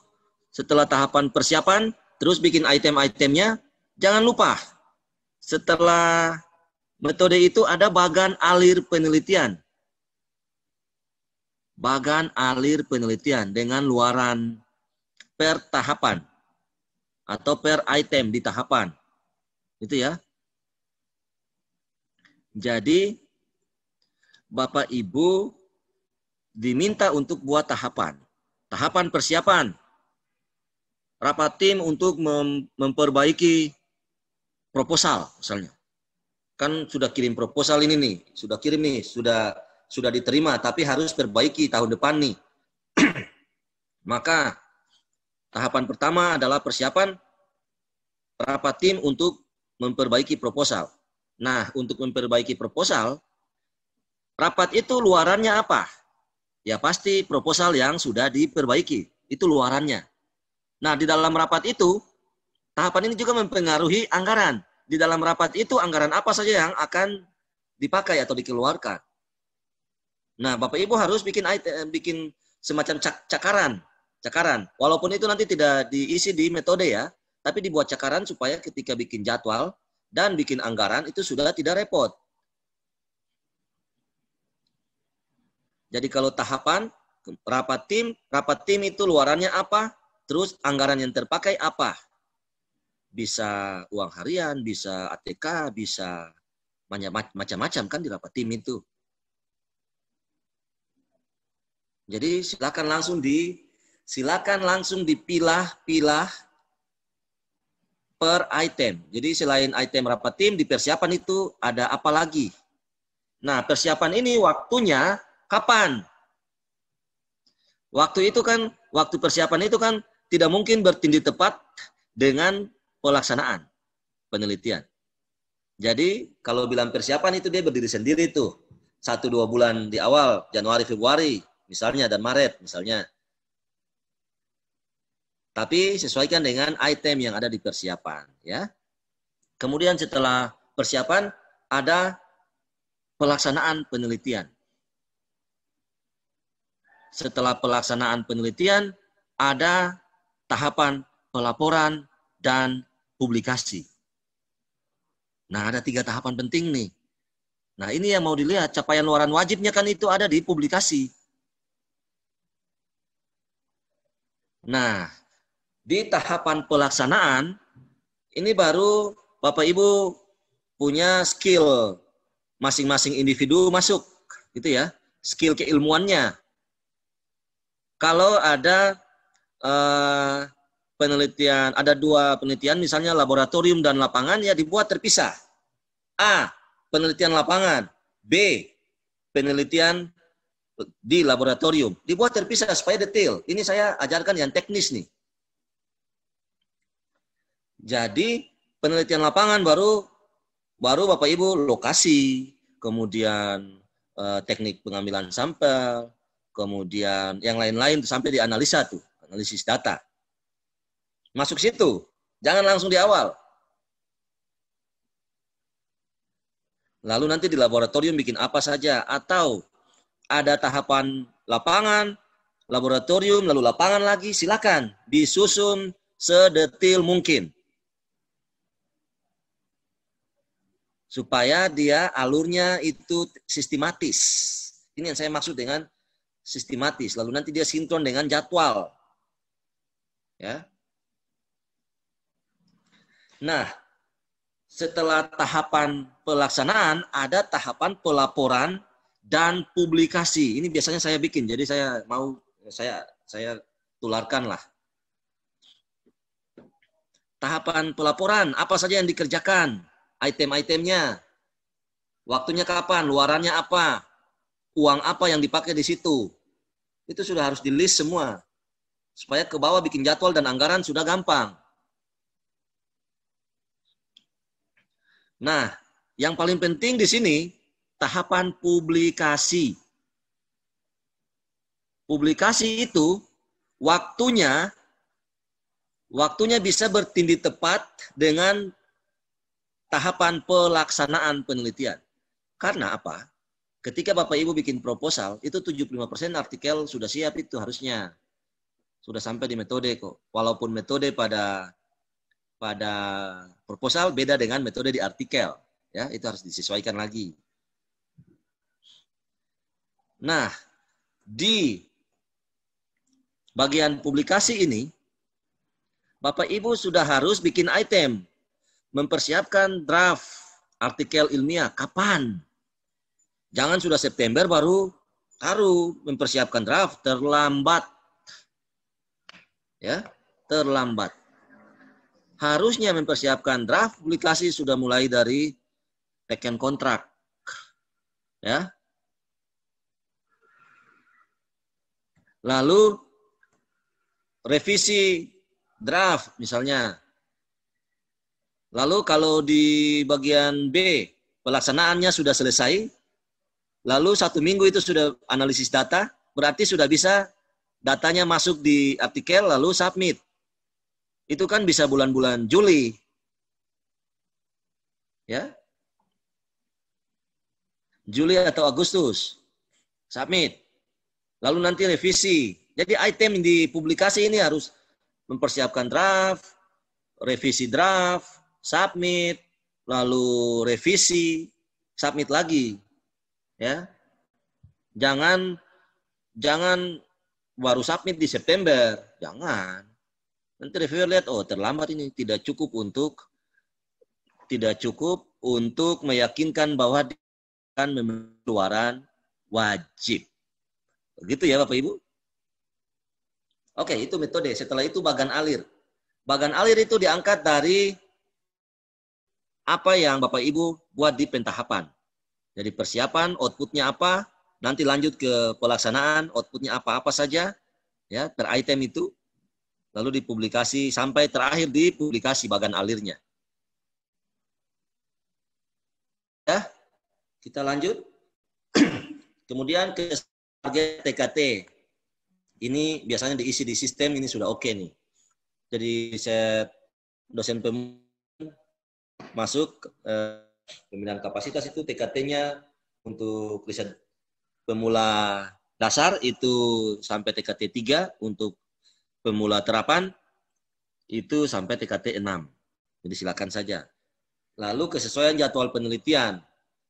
setelah tahapan persiapan terus bikin item-itemnya, jangan lupa setelah metode itu ada bagan alir penelitian. Bagan alir penelitian dengan luaran pertahapan. tahapan atau per item di tahapan. Itu ya. Jadi Bapak Ibu diminta untuk buat tahapan. Tahapan persiapan. Rapat tim untuk memperbaiki proposal misalnya. Kan sudah kirim proposal ini nih, sudah kirim nih, sudah sudah diterima tapi harus perbaiki tahun depan nih. Maka Tahapan pertama adalah persiapan rapat tim untuk memperbaiki proposal. Nah, untuk memperbaiki proposal, rapat itu luarannya apa? Ya pasti proposal yang sudah diperbaiki. Itu luarannya. Nah, di dalam rapat itu, tahapan ini juga mempengaruhi anggaran. Di dalam rapat itu, anggaran apa saja yang akan dipakai atau dikeluarkan. Nah, Bapak Ibu harus bikin eh, bikin semacam cak cakaran cakaran. Walaupun itu nanti tidak diisi di metode ya, tapi dibuat cakaran supaya ketika bikin jadwal dan bikin anggaran itu sudah tidak repot. Jadi kalau tahapan rapat tim, rapat tim itu luarannya apa? Terus anggaran yang terpakai apa? Bisa uang harian, bisa ATK, bisa macam-macam kan di rapat tim itu. Jadi silakan langsung di silakan langsung dipilah-pilah per item. Jadi selain item rapat tim di persiapan itu ada apa lagi? Nah, persiapan ini waktunya kapan? Waktu itu kan waktu persiapan itu kan tidak mungkin bertindih tepat dengan pelaksanaan penelitian. Jadi kalau bilang persiapan itu dia berdiri sendiri tuh. Satu dua bulan di awal, Januari, Februari misalnya dan Maret misalnya. Tapi sesuaikan dengan item yang ada di persiapan, ya. Kemudian setelah persiapan ada pelaksanaan penelitian. Setelah pelaksanaan penelitian ada tahapan pelaporan dan publikasi. Nah, ada tiga tahapan penting nih. Nah, ini yang mau dilihat capaian luaran wajibnya kan itu ada di publikasi. Nah, di tahapan pelaksanaan ini baru Bapak Ibu punya skill masing-masing individu masuk gitu ya, skill keilmuannya. Kalau ada uh, penelitian, ada dua penelitian misalnya laboratorium dan lapangan ya dibuat terpisah. A, penelitian lapangan, B, penelitian di laboratorium. Dibuat terpisah supaya detail. Ini saya ajarkan yang teknis nih. Jadi penelitian lapangan baru baru Bapak Ibu lokasi, kemudian eh, teknik pengambilan sampel, kemudian yang lain-lain sampai dianalisa tuh, analisis data. Masuk situ, jangan langsung di awal. Lalu nanti di laboratorium bikin apa saja atau ada tahapan lapangan, laboratorium, lalu lapangan lagi, silakan disusun sedetil mungkin. supaya dia alurnya itu sistematis. Ini yang saya maksud dengan sistematis. Lalu nanti dia sinkron dengan jadwal. Ya. Nah, setelah tahapan pelaksanaan ada tahapan pelaporan dan publikasi. Ini biasanya saya bikin. Jadi saya mau saya saya tularkan lah Tahapan pelaporan apa saja yang dikerjakan? item-itemnya, waktunya kapan, luarannya apa, uang apa yang dipakai di situ. Itu sudah harus di list semua. Supaya ke bawah bikin jadwal dan anggaran sudah gampang. Nah, yang paling penting di sini tahapan publikasi. Publikasi itu waktunya waktunya bisa bertindih tepat dengan tahapan pelaksanaan penelitian. Karena apa? Ketika Bapak Ibu bikin proposal, itu 75% artikel sudah siap itu harusnya. Sudah sampai di metode kok. Walaupun metode pada pada proposal beda dengan metode di artikel, ya, itu harus disesuaikan lagi. Nah, di bagian publikasi ini Bapak Ibu sudah harus bikin item mempersiapkan draft artikel ilmiah kapan? Jangan sudah September baru baru mempersiapkan draft terlambat. Ya, terlambat. Harusnya mempersiapkan draft publikasi sudah mulai dari teken kontrak. Ya. Lalu revisi draft misalnya Lalu kalau di bagian B, pelaksanaannya sudah selesai, lalu satu minggu itu sudah analisis data, berarti sudah bisa datanya masuk di artikel lalu submit. Itu kan bisa bulan-bulan Juli. Ya. Juli atau Agustus. Submit. Lalu nanti revisi. Jadi item di publikasi ini harus mempersiapkan draft, revisi draft, submit, lalu revisi, submit lagi. Ya. Jangan jangan baru submit di September, jangan. Nanti reviewer lihat oh terlambat ini, tidak cukup untuk tidak cukup untuk meyakinkan bahwa akan keluaran wajib. Begitu ya Bapak Ibu? Oke, itu metode. Setelah itu bagan alir. Bagan alir itu diangkat dari apa yang Bapak Ibu buat di pentahapan. Jadi persiapan, outputnya apa, nanti lanjut ke pelaksanaan, outputnya apa-apa saja, ya teritem itu, lalu dipublikasi sampai terakhir dipublikasi bagan alirnya. Ya, kita lanjut. Kemudian ke target TKT. Ini biasanya diisi di sistem, ini sudah oke okay nih. Jadi saya dosen pemuda masuk eh, pembinaan kapasitas itu TKT-nya untuk riset pemula dasar itu sampai TKT 3 untuk pemula terapan itu sampai TKT 6. Jadi silakan saja. Lalu kesesuaian jadwal penelitian.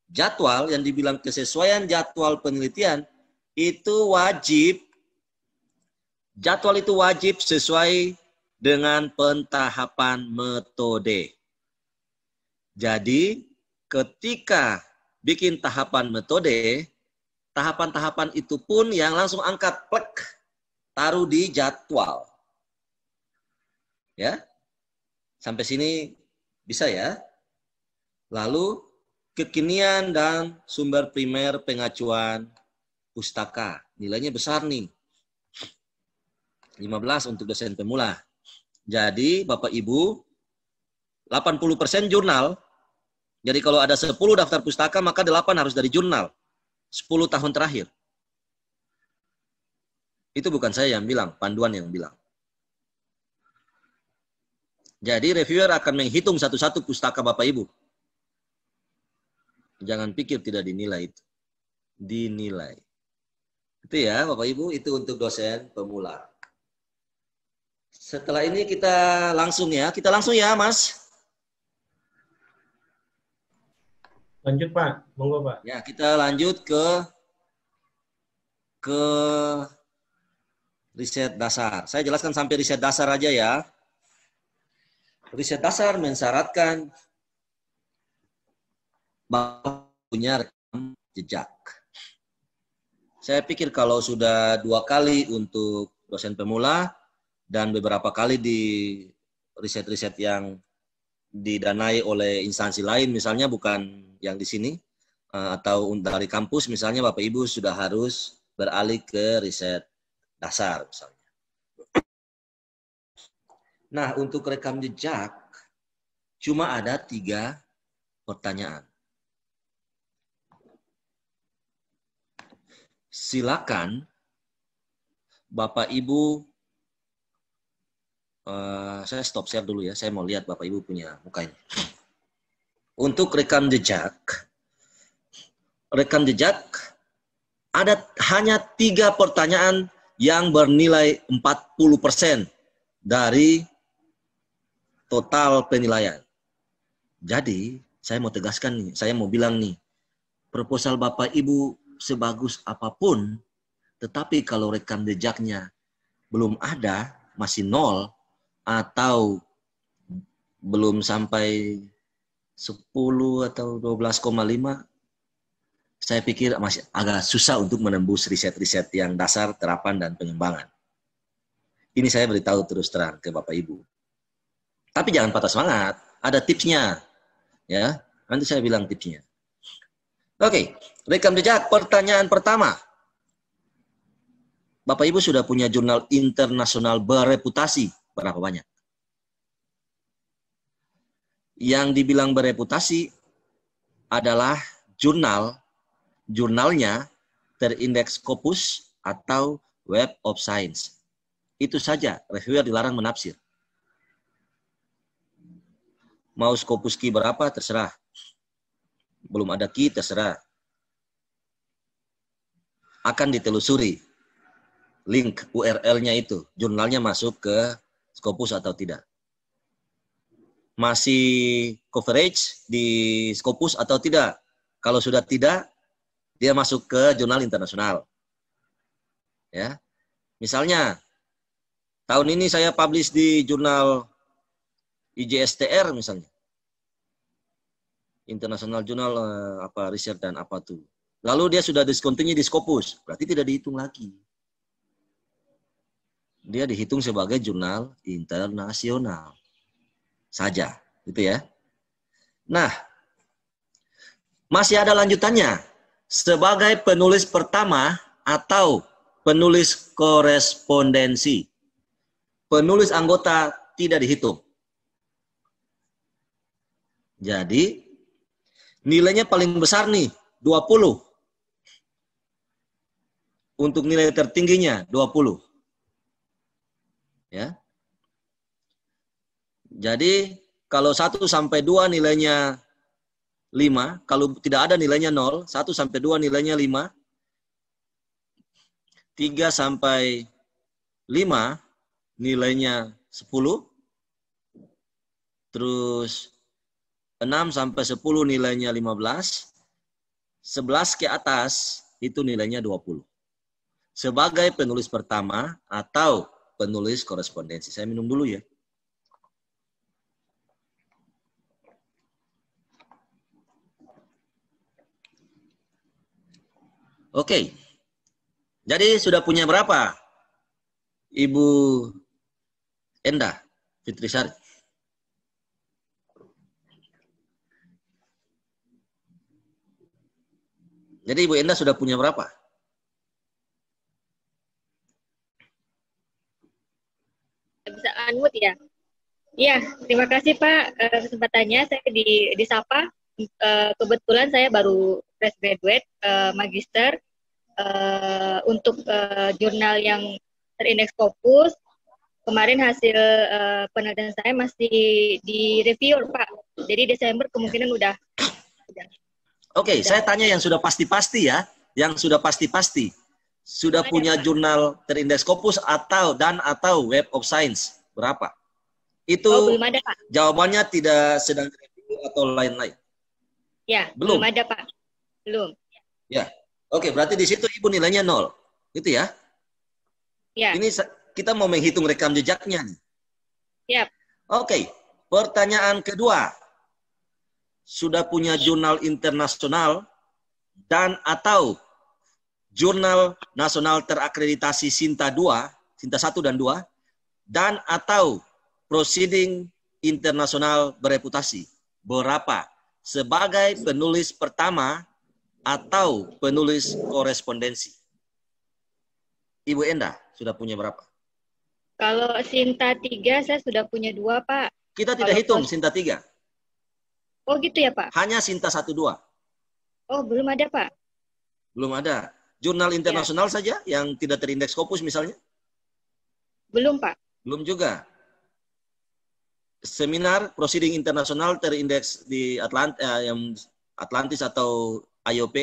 Jadwal yang dibilang kesesuaian jadwal penelitian itu wajib jadwal itu wajib sesuai dengan pentahapan metode. Jadi ketika bikin tahapan metode, tahapan-tahapan itu pun yang langsung angkat plek taruh di jadwal. Ya. Sampai sini bisa ya. Lalu kekinian dan sumber primer pengacuan pustaka. Nilainya besar nih. 15 untuk dosen pemula. Jadi Bapak Ibu, 80% jurnal, jadi kalau ada 10 daftar pustaka, maka 8 harus dari jurnal. 10 tahun terakhir. Itu bukan saya yang bilang, panduan yang bilang. Jadi reviewer akan menghitung satu-satu pustaka Bapak Ibu. Jangan pikir tidak dinilai itu. Dinilai. Itu ya Bapak Ibu, itu untuk dosen pemula. Setelah ini kita langsung ya, kita langsung ya Mas. Lanjut Pak, monggo Pak. Ya, kita lanjut ke ke riset dasar. Saya jelaskan sampai riset dasar aja ya. Riset dasar mensyaratkan bahwa punya rekam jejak. Saya pikir kalau sudah dua kali untuk dosen pemula dan beberapa kali di riset-riset yang didanai oleh instansi lain, misalnya bukan yang di sini eh, atau dari kampus misalnya Bapak Ibu sudah harus beralih ke riset dasar misalnya. Nah, untuk rekam jejak cuma ada tiga pertanyaan. Silakan Bapak Ibu eh, saya stop share dulu ya. Saya mau lihat Bapak Ibu punya mukanya untuk rekam jejak, rekam jejak ada hanya tiga pertanyaan yang bernilai 40% dari total penilaian. Jadi, saya mau tegaskan nih, saya mau bilang nih, proposal Bapak Ibu sebagus apapun, tetapi kalau rekam jejaknya belum ada, masih nol, atau belum sampai 10 atau 12,5 saya pikir masih agak susah untuk menembus riset-riset yang dasar, terapan, dan pengembangan. Ini saya beritahu terus terang ke Bapak Ibu. Tapi jangan patah semangat, ada tipsnya. Ya, nanti saya bilang tipsnya. Oke, rekam jejak pertanyaan pertama. Bapak Ibu sudah punya jurnal internasional bereputasi berapa banyak? yang dibilang bereputasi adalah jurnal, jurnalnya terindeks Scopus atau Web of Science. Itu saja, reviewer dilarang menafsir. Mau Scopus key berapa, terserah. Belum ada key, terserah. Akan ditelusuri link URL-nya itu, jurnalnya masuk ke Scopus atau tidak masih coverage di Scopus atau tidak. Kalau sudah tidak, dia masuk ke jurnal internasional. Ya. Misalnya tahun ini saya publish di jurnal IJSTR misalnya. internasional jurnal eh, apa research dan apa tuh. Lalu dia sudah discontinue di Scopus, berarti tidak dihitung lagi. Dia dihitung sebagai jurnal internasional saja, gitu ya. Nah, masih ada lanjutannya. Sebagai penulis pertama atau penulis korespondensi, penulis anggota tidak dihitung. Jadi, nilainya paling besar nih, 20. Untuk nilai tertingginya, 20. Ya. Jadi kalau 1 sampai 2 nilainya 5, kalau tidak ada nilainya 0, 1 sampai 2 nilainya 5, 3 sampai 5 nilainya 10, terus 6 sampai 10 nilainya 15, 11 ke atas itu nilainya 20. Sebagai penulis pertama atau penulis korespondensi. Saya minum dulu ya. Oke. Jadi sudah punya berapa? Ibu Enda Fitri Sari. Jadi Ibu Enda sudah punya berapa? Bisa anut ya? Iya, terima kasih Pak eh, kesempatannya. Saya di disapa. Eh, kebetulan saya baru fresh graduate, eh, magister Eh, untuk uh, jurnal yang terindeks Scopus kemarin hasil uh, penelitian saya masih di review Pak. Jadi Desember kemungkinan udah. Oke, okay, saya tanya yang sudah pasti-pasti ya, yang sudah pasti-pasti. Sudah punya jurnal terindeks Scopus atau dan atau Web of Science berapa? Itu oh, belum ada, Pak. Jawabannya tidak sedang review atau lain-lain. Ya, belum. belum ada, Pak. Belum. Ya. Oke, berarti di situ ibu nilainya nol, gitu ya? Iya. Ini kita mau menghitung rekam jejaknya. Ya. Oke, pertanyaan kedua. Sudah punya jurnal internasional dan atau jurnal nasional terakreditasi Sinta 2, Sinta 1 dan 2, dan atau proceeding internasional bereputasi. Berapa? Sebagai penulis pertama atau penulis korespondensi? Ibu Enda sudah punya berapa? Kalau Sinta tiga, saya sudah punya dua, Pak. Kita tidak Kalau hitung Sinta tiga. Oh gitu ya, Pak? Hanya Sinta satu dua. Oh, belum ada, Pak. Belum ada. Jurnal ya. internasional ya. saja yang tidak terindeks kopus misalnya? Belum, Pak. Belum juga. Seminar proceeding internasional terindeks di Atlant eh, yang Atlantis atau IOP?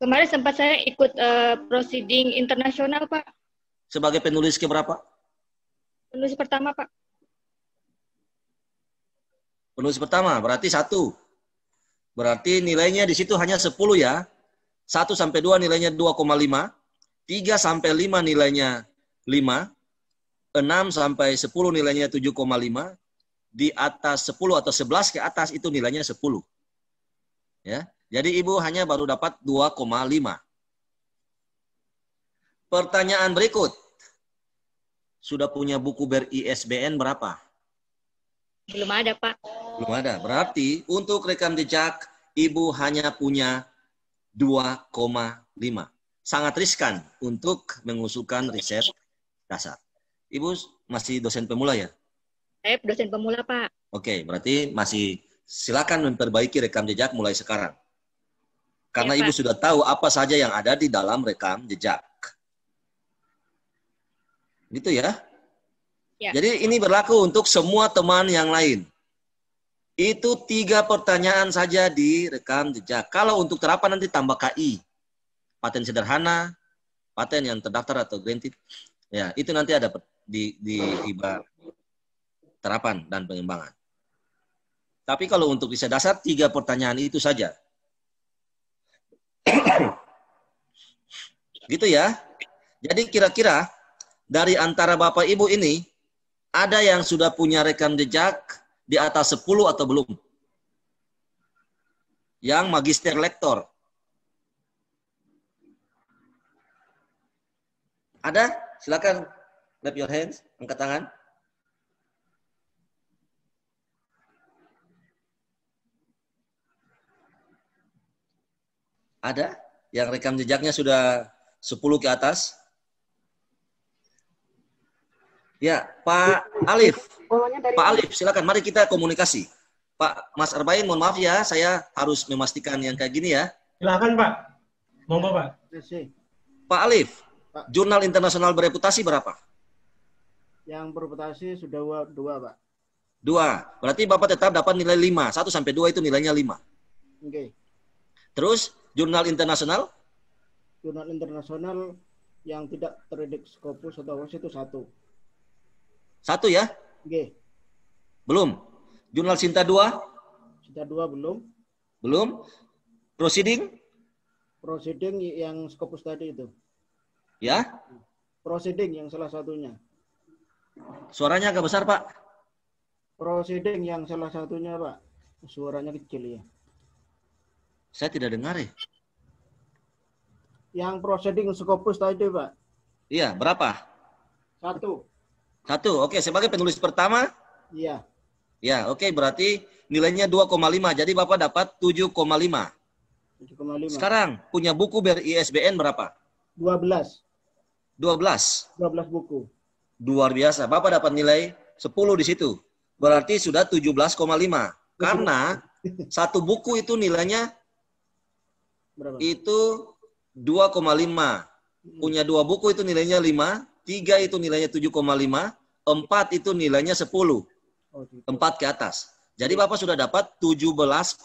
Kemarin sempat saya ikut uh, proceeding internasional, Pak. Sebagai penulis ke berapa? Penulis pertama, Pak. Penulis pertama, berarti satu. Berarti nilainya di situ hanya 10 ya. 1 sampai 2 nilainya 2,5. 3 sampai 5 nilainya 5. 6 sampai 10 nilainya 7,5. Di atas 10 atau 11 ke atas itu nilainya 10. Ya. Jadi ibu hanya baru dapat 2,5. Pertanyaan berikut. Sudah punya buku ISBN berapa? Belum ada, Pak. Belum ada. Berarti untuk rekam jejak ibu hanya punya 2,5. Sangat riskan untuk mengusulkan riset dasar. Ibu masih dosen pemula ya? Saya dosen pemula, Pak. Oke, berarti masih silakan memperbaiki rekam jejak mulai sekarang. Karena ya, Ibu sudah tahu apa saja yang ada di dalam rekam jejak. Gitu ya. ya. Jadi ini berlaku untuk semua teman yang lain. Itu tiga pertanyaan saja di rekam jejak. Kalau untuk terapan nanti tambah KI. Paten sederhana, paten yang terdaftar atau granted. Ya, itu nanti ada di, di, di, di terapan dan pengembangan. Tapi kalau untuk riset dasar, tiga pertanyaan itu saja. gitu ya. Jadi kira-kira dari antara Bapak Ibu ini, ada yang sudah punya rekam jejak di atas 10 atau belum? Yang magister lektor. Ada? Silakan. Clap your hands. Angkat tangan. Ada yang rekam jejaknya sudah 10 ke atas? Ya, Pak Alif. Pak Alif, silakan. Mari kita komunikasi. Pak Mas Arbain, mohon maaf ya, saya harus memastikan yang kayak gini ya. Silakan Pak. Monggo Pak. Pak Alif, Pak. jurnal internasional bereputasi berapa? Yang bereputasi sudah dua, dua Pak. Dua. Berarti Bapak tetap dapat nilai lima. Satu sampai dua itu nilainya lima. Oke. Okay. Terus jurnal internasional? Jurnal internasional yang tidak terdik Scopus atau Awas itu satu. Satu ya? Oke. Belum. Jurnal Sinta 2? Sinta 2 belum. Belum. Proceeding? Proceeding yang Scopus tadi itu. Ya? Proceeding yang salah satunya. Suaranya agak besar, Pak. Proceeding yang salah satunya, Pak. Suaranya kecil ya. Saya tidak dengar ya. Yang proceeding Scopus tadi, Pak. Iya, berapa? Satu. Satu, oke. Okay. Sebagai penulis pertama? Iya. Ya, oke. Okay. Berarti nilainya 2,5. Jadi Bapak dapat 7,5. 7,5. Sekarang punya buku BRISBN berapa? 12. 12? 12 buku. Luar biasa. Bapak dapat nilai 10 di situ. Berarti sudah 17,5. Karena satu buku itu nilainya Berapa? Itu 2,5. lima hmm. Punya dua buku itu nilainya 5, tiga itu nilainya 7,5, empat itu nilainya 10. 4 gitu. Empat ke atas. Jadi Bapak sudah dapat 17,5.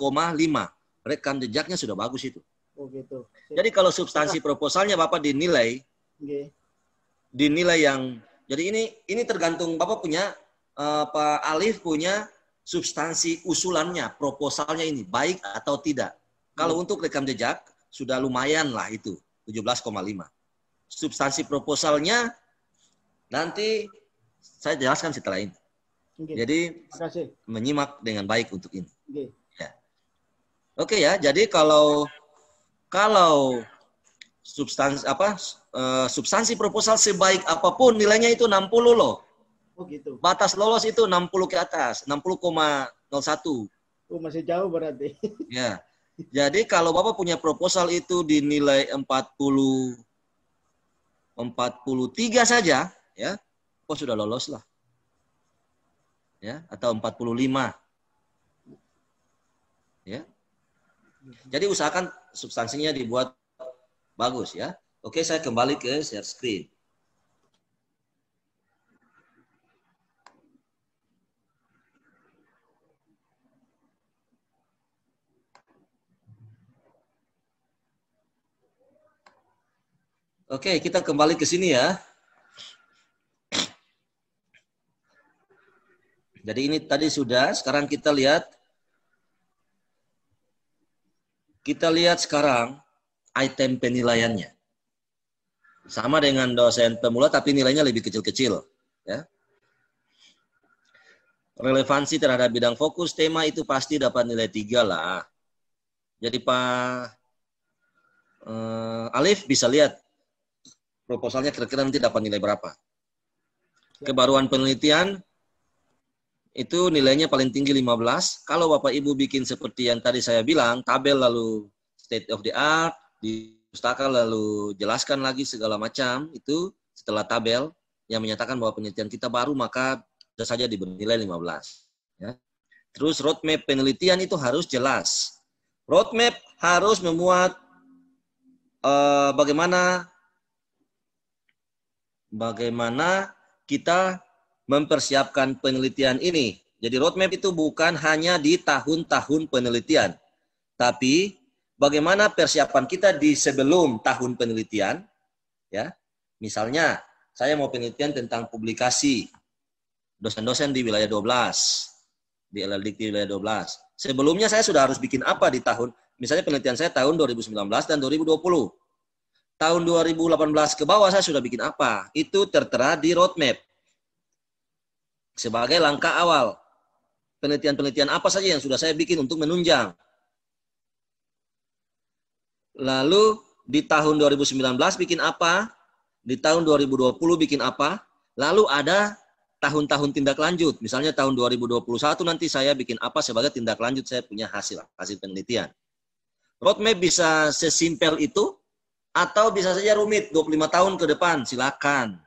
Rekam jejaknya sudah bagus itu. Oh, gitu. Jadi kalau substansi proposalnya Bapak dinilai, okay. dinilai yang jadi ini ini tergantung Bapak punya uh, Pak Alif punya substansi usulannya, proposalnya ini baik atau tidak. Kalau untuk rekam jejak sudah lumayan lah itu 17,5. Substansi proposalnya nanti saya jelaskan setelah ini. Okay. Jadi menyimak dengan baik untuk ini. Okay. Ya. Oke ya. Jadi kalau kalau substansi apa eh, substansi proposal sebaik apapun nilainya itu 60 loh. Oh gitu. Batas lolos itu 60 ke atas, 60,01. Oh masih jauh berarti. Ya. Jadi kalau Bapak punya proposal itu dinilai 40 43 saja, ya, bapak sudah lolos lah. Ya, atau 45. Ya. Jadi usahakan substansinya dibuat bagus ya. Oke, saya kembali ke share screen. Oke, kita kembali ke sini ya. Jadi ini tadi sudah, sekarang kita lihat kita lihat sekarang item penilaiannya. Sama dengan dosen pemula tapi nilainya lebih kecil-kecil, ya. Relevansi terhadap bidang fokus tema itu pasti dapat nilai tiga lah. Jadi Pak uh, Alif bisa lihat proposalnya kira-kira nanti dapat nilai berapa. Kebaruan penelitian itu nilainya paling tinggi 15. Kalau Bapak Ibu bikin seperti yang tadi saya bilang, tabel lalu state of the art, di pustaka lalu jelaskan lagi segala macam, itu setelah tabel yang menyatakan bahwa penelitian kita baru maka bisa saja diberi nilai 15. Ya. Terus roadmap penelitian itu harus jelas. Roadmap harus memuat uh, bagaimana bagaimana kita mempersiapkan penelitian ini. Jadi roadmap itu bukan hanya di tahun-tahun penelitian, tapi bagaimana persiapan kita di sebelum tahun penelitian, ya. Misalnya, saya mau penelitian tentang publikasi dosen-dosen di wilayah 12, di LLDK di wilayah 12. Sebelumnya saya sudah harus bikin apa di tahun, misalnya penelitian saya tahun 2019 dan 2020 tahun 2018 ke bawah saya sudah bikin apa. Itu tertera di roadmap. Sebagai langkah awal. Penelitian-penelitian apa saja yang sudah saya bikin untuk menunjang. Lalu di tahun 2019 bikin apa? Di tahun 2020 bikin apa? Lalu ada tahun-tahun tindak lanjut. Misalnya tahun 2021 nanti saya bikin apa sebagai tindak lanjut saya punya hasil hasil penelitian. Roadmap bisa sesimpel itu atau bisa saja rumit 25 tahun ke depan, silakan.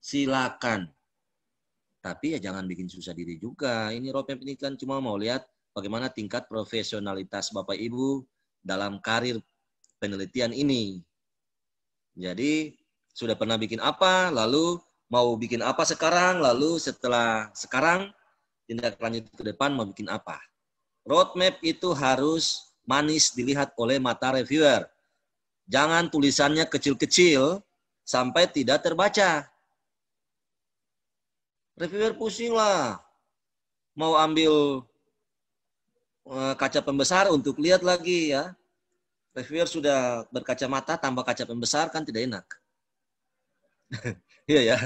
Silakan. Tapi ya jangan bikin susah diri juga. Ini roadmap ini kan cuma mau lihat bagaimana tingkat profesionalitas Bapak Ibu dalam karir penelitian ini. Jadi sudah pernah bikin apa, lalu mau bikin apa sekarang, lalu setelah sekarang tindak lanjut ke depan mau bikin apa. Roadmap itu harus manis dilihat oleh mata reviewer. Jangan tulisannya kecil-kecil sampai tidak terbaca. Reviewer pusing lah. Mau ambil eh, kaca pembesar untuk lihat lagi ya. Reviewer sudah berkacamata tambah kaca pembesar kan tidak enak. Iya ya.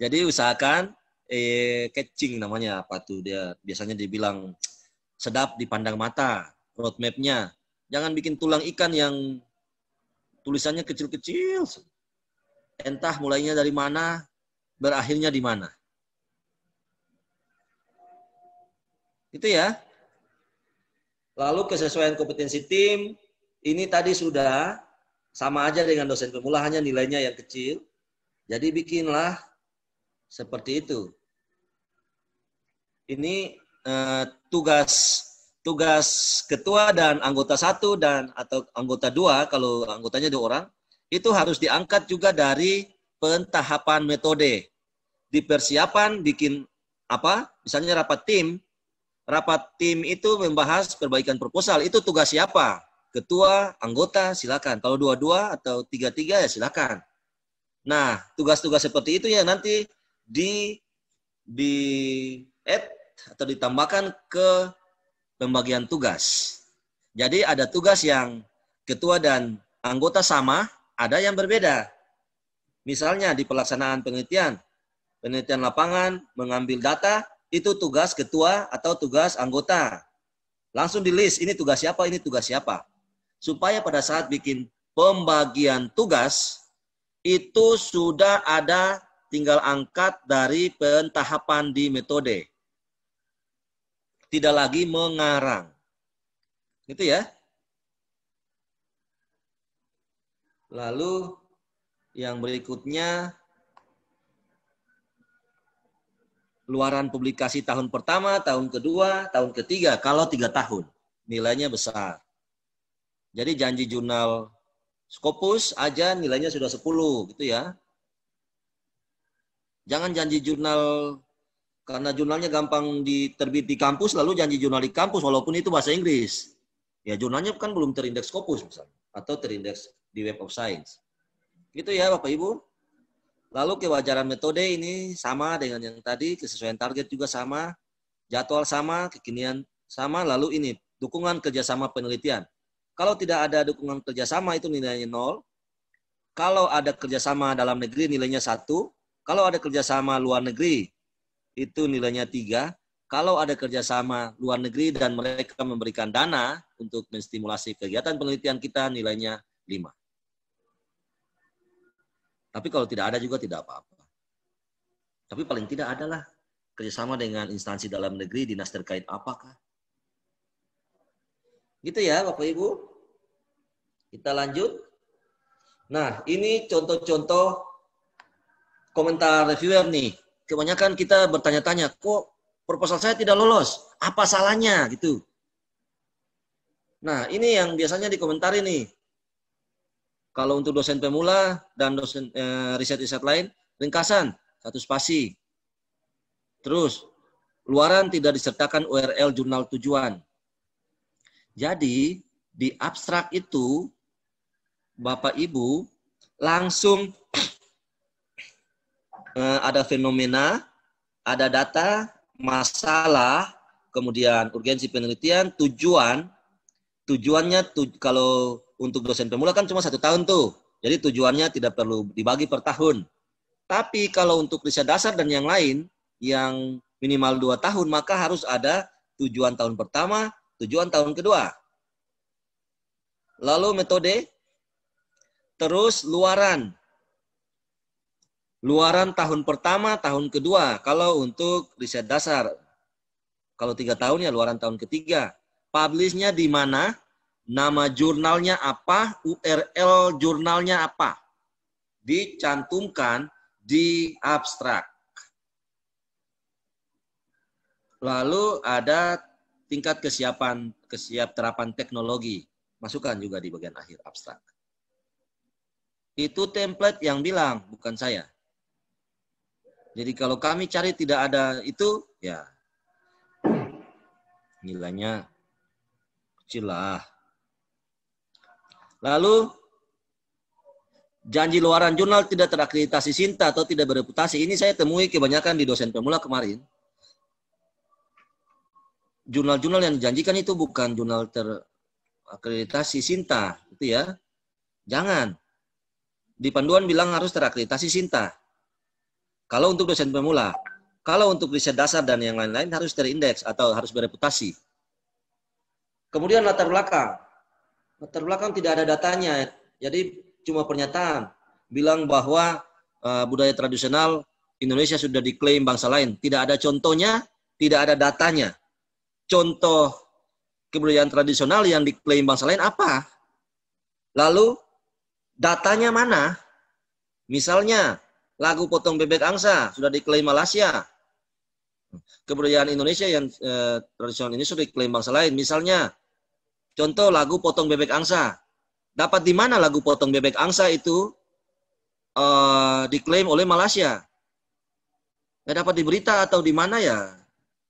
Jadi usahakan eh catching namanya apa tuh dia biasanya dibilang sedap dipandang mata roadmapnya Jangan bikin tulang ikan yang tulisannya kecil-kecil. Entah mulainya dari mana, berakhirnya di mana. Itu ya. Lalu kesesuaian kompetensi tim, ini tadi sudah sama aja dengan dosen pemula, hanya nilainya yang kecil. Jadi bikinlah seperti itu. Ini eh, tugas tugas ketua dan anggota satu dan atau anggota dua kalau anggotanya dua orang itu harus diangkat juga dari pentahapan metode dipersiapan bikin apa misalnya rapat tim rapat tim itu membahas perbaikan proposal itu tugas siapa ketua anggota silakan kalau dua-dua atau tiga-tiga ya silakan nah tugas-tugas seperti itu ya nanti di di add atau ditambahkan ke pembagian tugas. Jadi ada tugas yang ketua dan anggota sama, ada yang berbeda. Misalnya di pelaksanaan penelitian, penelitian lapangan, mengambil data, itu tugas ketua atau tugas anggota. Langsung di list, ini tugas siapa, ini tugas siapa. Supaya pada saat bikin pembagian tugas, itu sudah ada tinggal angkat dari pentahapan di metode tidak lagi mengarang. Gitu ya. Lalu yang berikutnya luaran publikasi tahun pertama, tahun kedua, tahun ketiga, kalau tiga tahun nilainya besar. Jadi janji jurnal Scopus aja nilainya sudah 10 gitu ya. Jangan janji jurnal karena jurnalnya gampang diterbit di kampus lalu janji jurnal di kampus walaupun itu bahasa Inggris. Ya jurnalnya kan belum terindeks Scopus misalnya atau terindeks di Web of Science. Gitu ya Bapak Ibu. Lalu kewajaran metode ini sama dengan yang tadi, kesesuaian target juga sama, jadwal sama, kekinian sama, lalu ini dukungan kerjasama penelitian. Kalau tidak ada dukungan kerjasama itu nilainya nol. Kalau ada kerjasama dalam negeri nilainya satu. Kalau ada kerjasama luar negeri itu nilainya tiga. Kalau ada kerjasama luar negeri dan mereka memberikan dana untuk menstimulasi kegiatan penelitian kita, nilainya lima. Tapi kalau tidak ada juga tidak apa-apa. Tapi paling tidak adalah kerjasama dengan instansi dalam negeri, dinas terkait apakah. Gitu ya Bapak Ibu. Kita lanjut. Nah ini contoh-contoh komentar reviewer nih kebanyakan kita bertanya-tanya, kok proposal saya tidak lolos? Apa salahnya? Gitu. Nah, ini yang biasanya dikomentari nih. Kalau untuk dosen pemula dan dosen riset eh, riset-riset lain, ringkasan satu spasi. Terus, luaran tidak disertakan URL jurnal tujuan. Jadi, di abstrak itu Bapak Ibu langsung Eh, ada fenomena, ada data, masalah, kemudian urgensi penelitian, tujuan. Tujuannya tu, kalau untuk dosen pemula kan cuma satu tahun tuh. Jadi tujuannya tidak perlu dibagi per tahun. Tapi kalau untuk riset dasar dan yang lain yang minimal dua tahun maka harus ada tujuan tahun pertama, tujuan tahun kedua. Lalu metode, terus luaran. Luaran tahun pertama, tahun kedua. Kalau untuk riset dasar, kalau tiga tahun ya luaran tahun ketiga. Publishnya di mana? Nama jurnalnya apa? URL jurnalnya apa? Dicantumkan di abstrak. Lalu ada tingkat kesiapan kesiap terapan teknologi. Masukkan juga di bagian akhir abstrak. Itu template yang bilang, bukan saya. Jadi kalau kami cari tidak ada itu, ya nilainya kecil lah. Lalu janji luaran jurnal tidak terakreditasi Sinta atau tidak bereputasi. Ini saya temui kebanyakan di dosen pemula kemarin. Jurnal-jurnal yang dijanjikan itu bukan jurnal terakreditasi Sinta, itu ya. Jangan. Di panduan bilang harus terakreditasi Sinta. Kalau untuk dosen pemula, kalau untuk riset dasar dan yang lain-lain harus terindeks atau harus bereputasi. Kemudian latar belakang. Latar belakang tidak ada datanya. Jadi cuma pernyataan bilang bahwa uh, budaya tradisional Indonesia sudah diklaim bangsa lain. Tidak ada contohnya, tidak ada datanya. Contoh kebudayaan tradisional yang diklaim bangsa lain apa? Lalu datanya mana? Misalnya Lagu potong bebek angsa sudah diklaim Malaysia. Kebudayaan Indonesia yang eh, tradisional ini sudah diklaim bangsa lain. Misalnya, contoh lagu potong bebek angsa. Dapat di mana lagu potong bebek angsa itu eh, diklaim oleh Malaysia? Ya, dapat di berita atau di mana ya?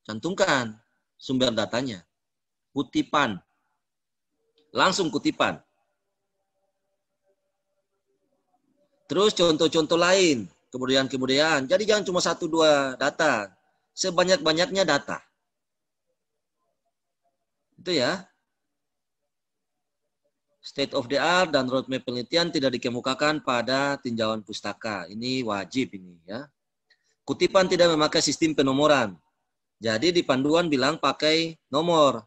Cantumkan sumber datanya. Kutipan. Langsung kutipan. Terus contoh-contoh lain kebudayaan-kebudayaan. Jadi jangan cuma satu dua data, sebanyak-banyaknya data. Itu ya. State of the art dan roadmap penelitian tidak dikemukakan pada tinjauan pustaka. Ini wajib ini ya. Kutipan tidak memakai sistem penomoran. Jadi di panduan bilang pakai nomor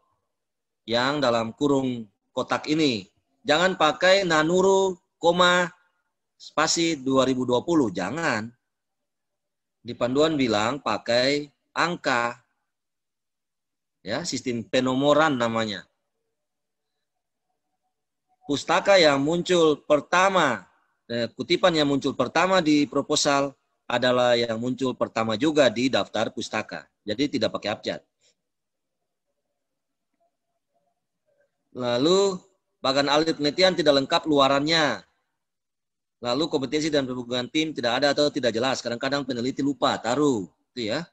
yang dalam kurung kotak ini. Jangan pakai nanuru, koma, spasi 2020, jangan. Di panduan bilang pakai angka. Ya, sistem penomoran namanya. Pustaka yang muncul pertama, eh, kutipan yang muncul pertama di proposal adalah yang muncul pertama juga di daftar pustaka. Jadi tidak pakai abjad. Lalu, bagan alit penelitian tidak lengkap luarannya. Lalu kompetensi dan pembukaan tim tidak ada atau tidak jelas. Kadang-kadang peneliti lupa taruh, itu ya.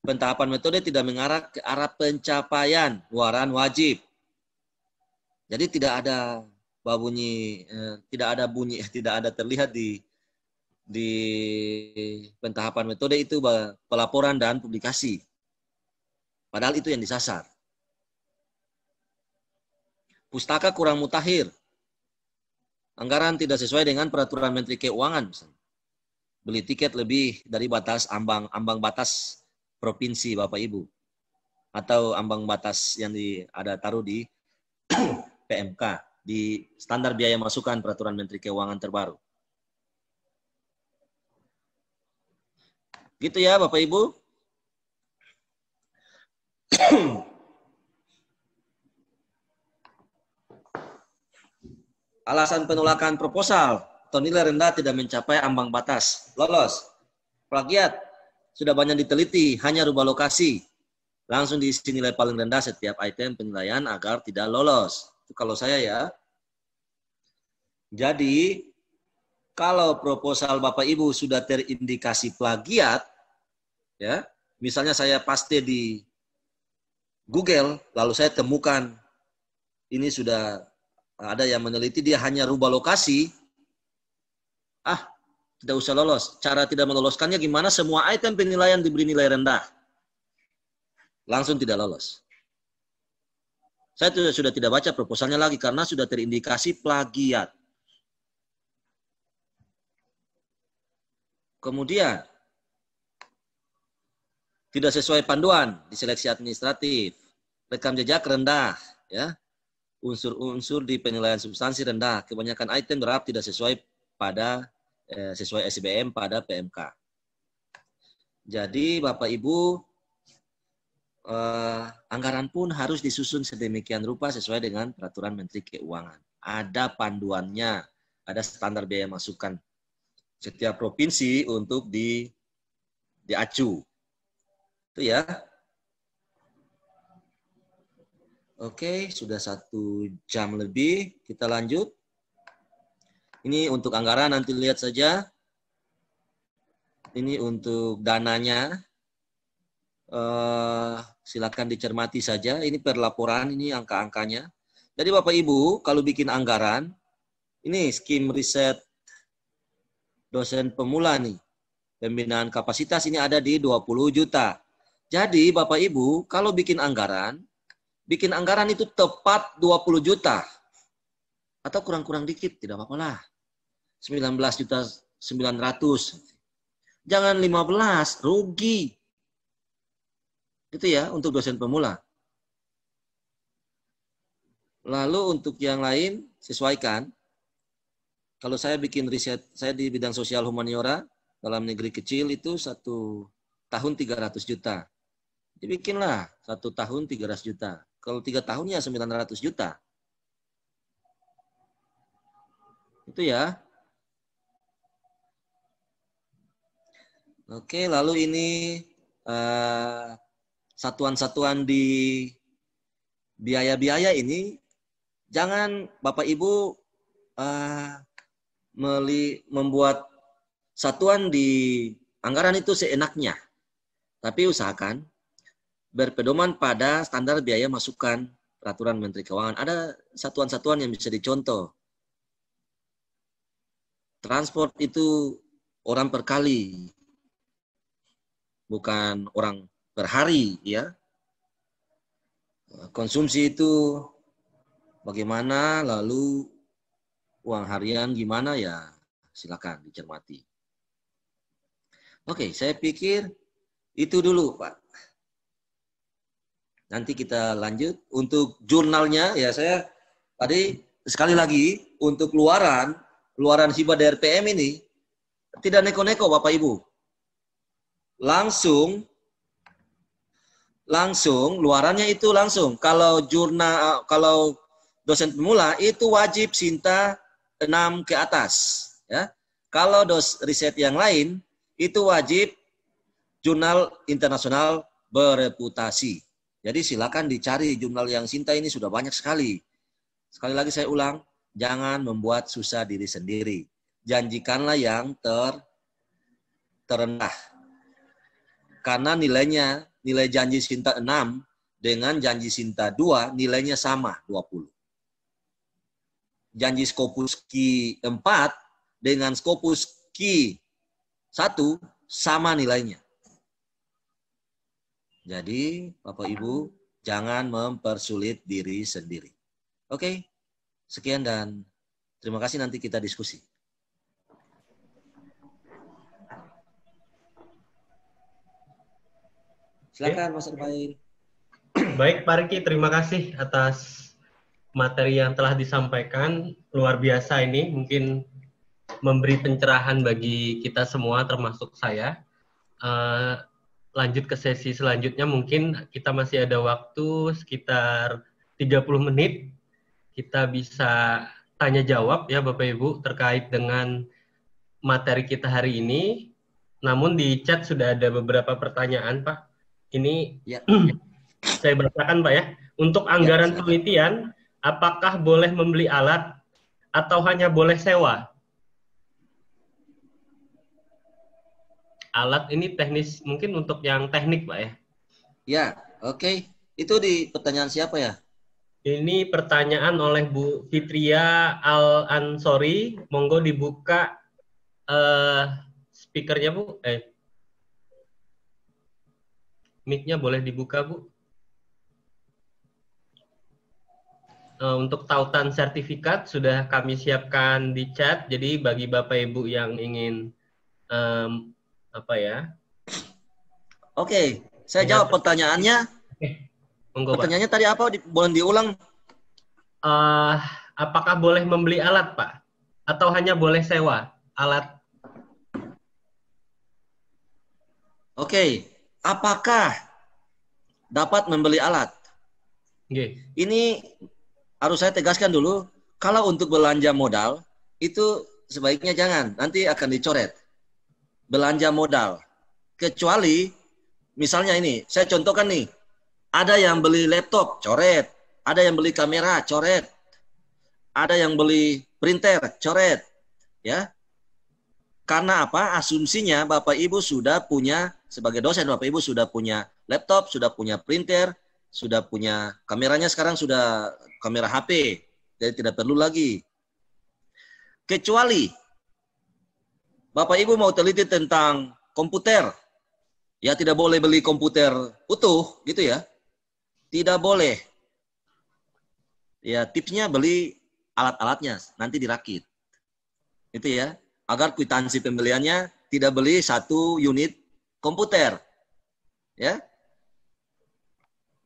Pentahapan metode tidak mengarah ke arah pencapaian waran wajib. Jadi tidak ada bunyi, eh, tidak ada bunyi, tidak ada terlihat di di pentahapan metode itu pelaporan dan publikasi. Padahal itu yang disasar. Pustaka kurang mutakhir anggaran tidak sesuai dengan peraturan Menteri Keuangan misalnya. Beli tiket lebih dari batas ambang ambang batas provinsi Bapak Ibu atau ambang batas yang di, ada taruh di PMK di standar biaya masukan peraturan Menteri Keuangan terbaru. Gitu ya Bapak Ibu. Alasan penolakan proposal atau nilai rendah tidak mencapai ambang batas. Lolos. Plagiat sudah banyak diteliti, hanya rubah lokasi. Langsung diisi nilai paling rendah setiap item penilaian agar tidak lolos. Itu kalau saya ya. Jadi, kalau proposal Bapak Ibu sudah terindikasi plagiat, ya, misalnya saya paste di Google, lalu saya temukan ini sudah ada yang meneliti dia hanya rubah lokasi, ah tidak usah lolos. Cara tidak meloloskannya gimana? Semua item penilaian diberi nilai rendah. Langsung tidak lolos. Saya sudah, sudah tidak baca proposalnya lagi karena sudah terindikasi plagiat. Kemudian, tidak sesuai panduan di seleksi administratif. Rekam jejak rendah. ya unsur-unsur di penilaian substansi rendah. Kebanyakan item draft tidak sesuai pada eh, sesuai SBM pada PMK. Jadi Bapak Ibu eh, anggaran pun harus disusun sedemikian rupa sesuai dengan peraturan Menteri Keuangan. Ada panduannya, ada standar biaya masukan setiap provinsi untuk di diacu. Itu ya. Oke, sudah satu jam lebih. Kita lanjut. Ini untuk anggaran, nanti lihat saja. Ini untuk dananya. Uh, silakan dicermati saja. Ini perlaporan, ini angka-angkanya. Jadi Bapak Ibu, kalau bikin anggaran, ini skim riset dosen pemula nih. Pembinaan kapasitas ini ada di 20 juta. Jadi Bapak Ibu, kalau bikin anggaran, bikin anggaran itu tepat 20 juta. Atau kurang-kurang dikit, tidak apa-apa lah. 19 juta 900. Jangan 15, rugi. Itu ya untuk dosen pemula. Lalu untuk yang lain sesuaikan. Kalau saya bikin riset, saya di bidang sosial humaniora dalam negeri kecil itu satu tahun 300 juta. Dibikinlah satu tahun 300 juta. Kalau tiga tahunnya sembilan 900 juta. Itu ya. Oke, lalu ini satuan eh, satuan-satuan di biaya-biaya ini jangan Bapak Ibu uh, meli, membuat satuan di anggaran itu seenaknya. Tapi usahakan berpedoman pada standar biaya masukan peraturan Menteri Keuangan. Ada satuan-satuan yang bisa dicontoh. Transport itu orang per kali, bukan orang per hari, ya. Konsumsi itu bagaimana, lalu uang harian gimana ya, silakan dicermati. Oke, saya pikir itu dulu, Pak. Nanti kita lanjut untuk jurnalnya ya saya tadi sekali lagi untuk keluaran luaran dari DRPM ini tidak neko-neko Bapak Ibu. Langsung langsung luarannya itu langsung. Kalau jurnal kalau dosen pemula itu wajib Sinta 6 ke atas ya. Kalau dos riset yang lain itu wajib jurnal internasional bereputasi. Jadi silakan dicari jurnal yang Sinta ini sudah banyak sekali. Sekali lagi saya ulang, jangan membuat susah diri sendiri. Janjikanlah yang ter terendah. Karena nilainya, nilai janji Sinta 6 dengan janji Sinta 2 nilainya sama 20. Janji Skopus Ki 4 dengan Skopus Ki 1 sama nilainya. Jadi, Bapak Ibu, jangan mempersulit diri sendiri. Oke, sekian dan terima kasih nanti kita diskusi. Silakan Mas Arbain. Baik, Pak Riki, terima kasih atas materi yang telah disampaikan. Luar biasa ini, mungkin memberi pencerahan bagi kita semua, termasuk saya. Uh, lanjut ke sesi selanjutnya mungkin kita masih ada waktu sekitar 30 menit kita bisa tanya jawab ya Bapak Ibu terkait dengan materi kita hari ini. Namun di chat sudah ada beberapa pertanyaan Pak. Ini ya, saya bacakan Pak ya. Untuk anggaran ya, penelitian, apakah boleh membeli alat atau hanya boleh sewa? alat ini teknis mungkin untuk yang teknik pak ya ya oke okay. itu di pertanyaan siapa ya ini pertanyaan oleh Bu Fitria Al Ansori monggo dibuka uh, speakernya Bu eh micnya boleh dibuka Bu uh, untuk tautan sertifikat sudah kami siapkan di chat. Jadi bagi Bapak Ibu yang ingin apa ya? Oke, okay, saya jawab pertanyaannya. Okay. pertanyaannya tadi apa? Di, boleh diulang? Uh, apakah boleh membeli alat, Pak? Atau hanya boleh sewa alat? Oke, okay. apakah dapat membeli alat? Okay. Ini harus saya tegaskan dulu. Kalau untuk belanja modal, itu sebaiknya jangan. Nanti akan dicoret belanja modal. Kecuali misalnya ini, saya contohkan nih, ada yang beli laptop, coret. Ada yang beli kamera, coret. Ada yang beli printer, coret. Ya. Karena apa? Asumsinya Bapak Ibu sudah punya sebagai dosen Bapak Ibu sudah punya laptop, sudah punya printer, sudah punya kameranya sekarang sudah kamera HP. Jadi tidak perlu lagi. Kecuali Bapak Ibu mau teliti tentang komputer, ya tidak boleh beli komputer utuh gitu ya. Tidak boleh. Ya tipsnya beli alat-alatnya nanti dirakit. Itu ya. Agar kwitansi pembeliannya tidak beli satu unit komputer. Ya.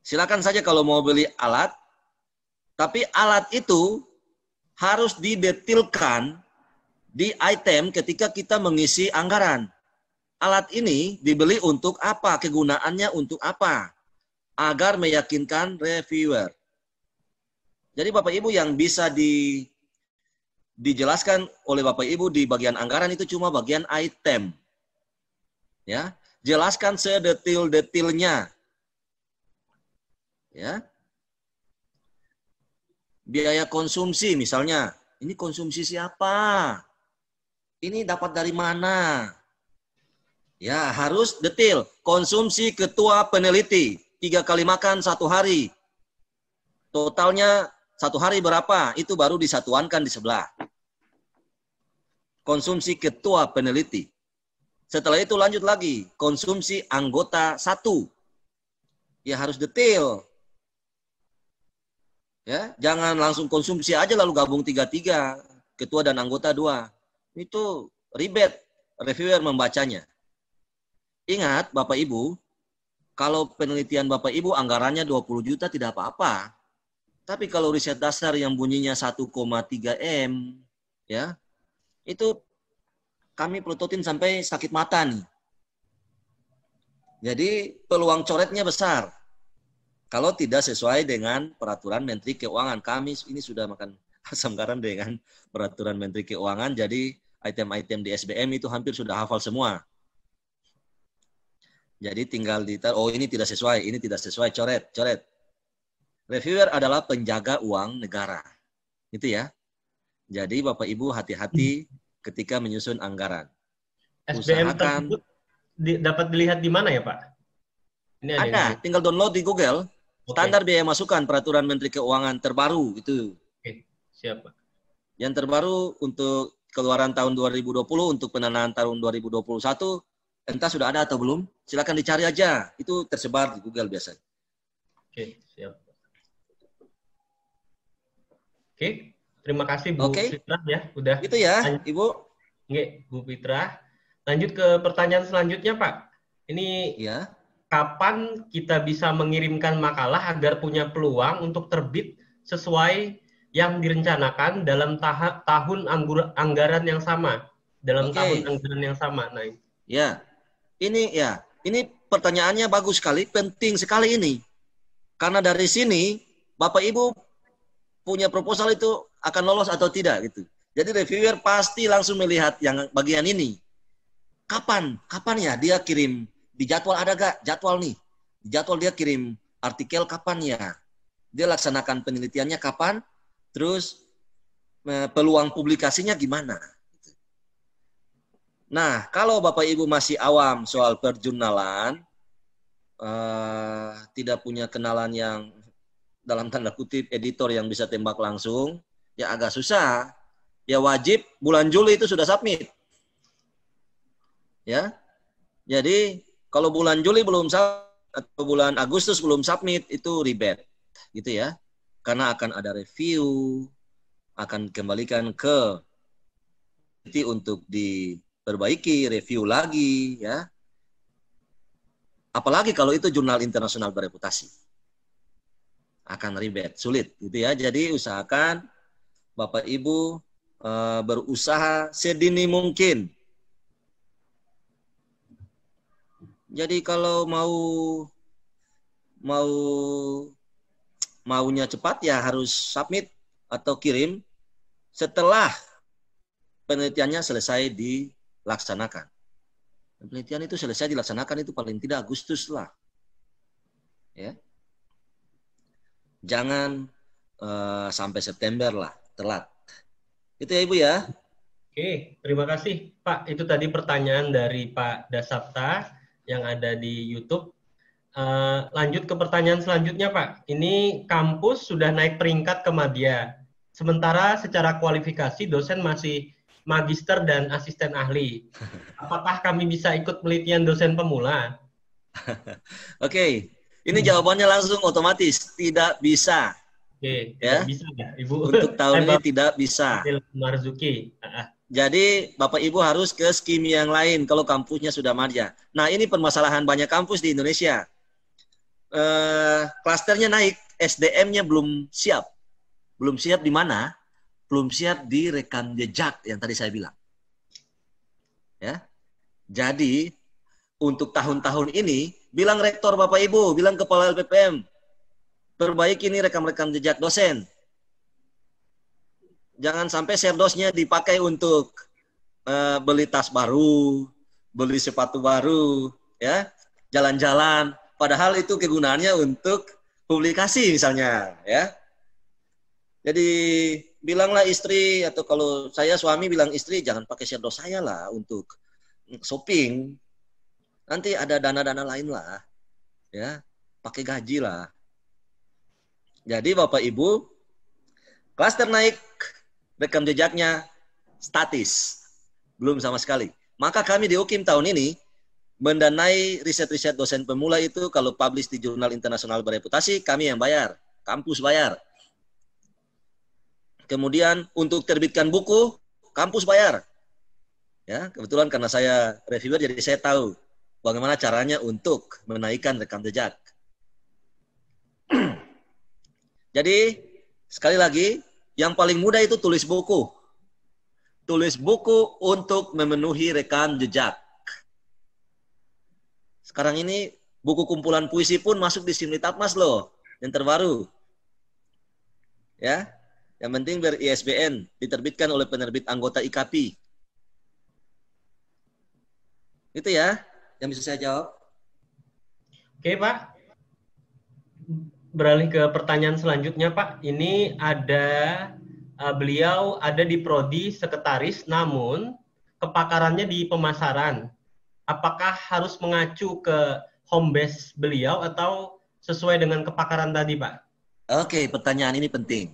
Silakan saja kalau mau beli alat, tapi alat itu harus didetilkan di item ketika kita mengisi anggaran. Alat ini dibeli untuk apa? Kegunaannya untuk apa? Agar meyakinkan reviewer. Jadi Bapak Ibu yang bisa di dijelaskan oleh Bapak Ibu di bagian anggaran itu cuma bagian item. Ya, jelaskan sedetil-detilnya. Ya. Biaya konsumsi misalnya, ini konsumsi siapa? Ini dapat dari mana? Ya, harus detail Konsumsi ketua peneliti. Tiga kali makan satu hari. Totalnya satu hari berapa? Itu baru disatuankan di sebelah. Konsumsi ketua peneliti. Setelah itu lanjut lagi. Konsumsi anggota satu. Ya harus detail Ya, jangan langsung konsumsi aja lalu gabung tiga-tiga. Ketua dan anggota dua itu ribet reviewer membacanya. Ingat Bapak Ibu, kalau penelitian Bapak Ibu anggarannya 20 juta tidak apa-apa. Tapi kalau riset dasar yang bunyinya 1,3 M, ya, itu kami pelototin sampai sakit mata nih. Jadi peluang coretnya besar. Kalau tidak sesuai dengan peraturan Menteri Keuangan. Kami ini sudah makan asam garam dengan peraturan Menteri Keuangan. Jadi item-item di SBM itu hampir sudah hafal semua. Jadi tinggal di oh ini tidak sesuai, ini tidak sesuai, coret, coret. Reviewer adalah penjaga uang negara. Itu ya. Jadi Bapak Ibu hati-hati ketika menyusun anggaran. SBM Usahakan, di, dapat dilihat di mana ya Pak? Ini ada, ada ini. tinggal download di Google. Standar biaya masukan Peraturan Menteri Keuangan terbaru itu. Oke, okay. siapa? Yang terbaru untuk keluaran tahun 2020 untuk penanaman tahun 2021 entah sudah ada atau belum, silakan dicari aja. Itu tersebar di Google biasanya. Oke, siap. Oke, terima kasih Bu okay. Fitra ya, udah. Itu ya, lanjut. Ibu. Oke, Bu Fitra. Lanjut ke pertanyaan selanjutnya, Pak. Ini ya. kapan kita bisa mengirimkan makalah agar punya peluang untuk terbit sesuai yang direncanakan dalam tahap tahun anggur, anggaran yang sama dalam okay. tahun anggaran yang sama nah ini. ya ini ya ini pertanyaannya bagus sekali penting sekali ini karena dari sini bapak ibu punya proposal itu akan lolos atau tidak gitu jadi reviewer pasti langsung melihat yang bagian ini kapan kapan ya dia kirim di jadwal ada gak jadwal nih di jadwal dia kirim artikel kapan ya dia laksanakan penelitiannya kapan Terus eh, peluang publikasinya gimana? Nah, kalau Bapak Ibu masih awam soal perjurnalan, uh, tidak punya kenalan yang dalam tanda kutip editor yang bisa tembak langsung, ya agak susah. Ya wajib bulan Juli itu sudah submit. Ya. Jadi kalau bulan Juli belum submit atau bulan Agustus belum submit itu ribet gitu ya karena akan ada review, akan kembalikan ke titik untuk diperbaiki, review lagi, ya. Apalagi kalau itu jurnal internasional bereputasi. Akan ribet, sulit gitu ya. Jadi usahakan Bapak Ibu e, berusaha sedini mungkin Jadi kalau mau mau maunya cepat ya harus submit atau kirim setelah penelitiannya selesai dilaksanakan. Penelitian itu selesai dilaksanakan itu paling tidak Agustus lah. Ya. Jangan uh, sampai September lah, telat. Itu ya Ibu ya. Oke, terima kasih Pak. Itu tadi pertanyaan dari Pak Dasapta yang ada di YouTube. Uh, lanjut ke pertanyaan selanjutnya, Pak. Ini kampus sudah naik peringkat ke madya. Sementara secara kualifikasi dosen masih magister dan asisten ahli. Apakah kami bisa ikut penelitian dosen pemula? Oke, okay. ini hmm. jawabannya langsung otomatis, tidak bisa. Oke, okay. ya. bisa nggak, ya, Ibu. Untuk tahun eh, ini tidak bisa. Marzuki. Jadi Bapak Ibu harus ke skim yang lain kalau kampusnya sudah madya. Nah, ini permasalahan banyak kampus di Indonesia. Eh, klasternya naik, SDM-nya belum siap. Belum siap di mana? Belum siap di rekam jejak yang tadi saya bilang. Ya. Jadi untuk tahun-tahun ini bilang rektor Bapak Ibu, bilang kepala LPPM perbaiki ini rekam-rekam jejak dosen. Jangan sampai serdosnya dipakai untuk uh, beli tas baru, beli sepatu baru, ya, jalan-jalan padahal itu kegunaannya untuk publikasi misalnya ya. Jadi bilanglah istri atau kalau saya suami bilang istri jangan pakai shadow saya lah untuk shopping. Nanti ada dana-dana lain lah ya, pakai gaji lah. Jadi Bapak Ibu, klaster naik rekam jejaknya statis, belum sama sekali. Maka kami di UKIM tahun ini mendanai riset-riset dosen pemula itu kalau publish di jurnal internasional bereputasi kami yang bayar, kampus bayar. Kemudian untuk terbitkan buku, kampus bayar. Ya, kebetulan karena saya reviewer jadi saya tahu bagaimana caranya untuk menaikkan rekam jejak. jadi sekali lagi yang paling mudah itu tulis buku. Tulis buku untuk memenuhi rekam jejak sekarang ini buku kumpulan puisi pun masuk di Tapmas loh, yang terbaru. Ya, yang penting biar ISBN diterbitkan oleh penerbit anggota IKP. Itu ya yang bisa saya jawab. Oke, Pak. Beralih ke pertanyaan selanjutnya, Pak. Ini ada uh, beliau ada di prodi sekretaris namun kepakarannya di pemasaran apakah harus mengacu ke home base beliau atau sesuai dengan kepakaran tadi, Pak? Oke, pertanyaan ini penting.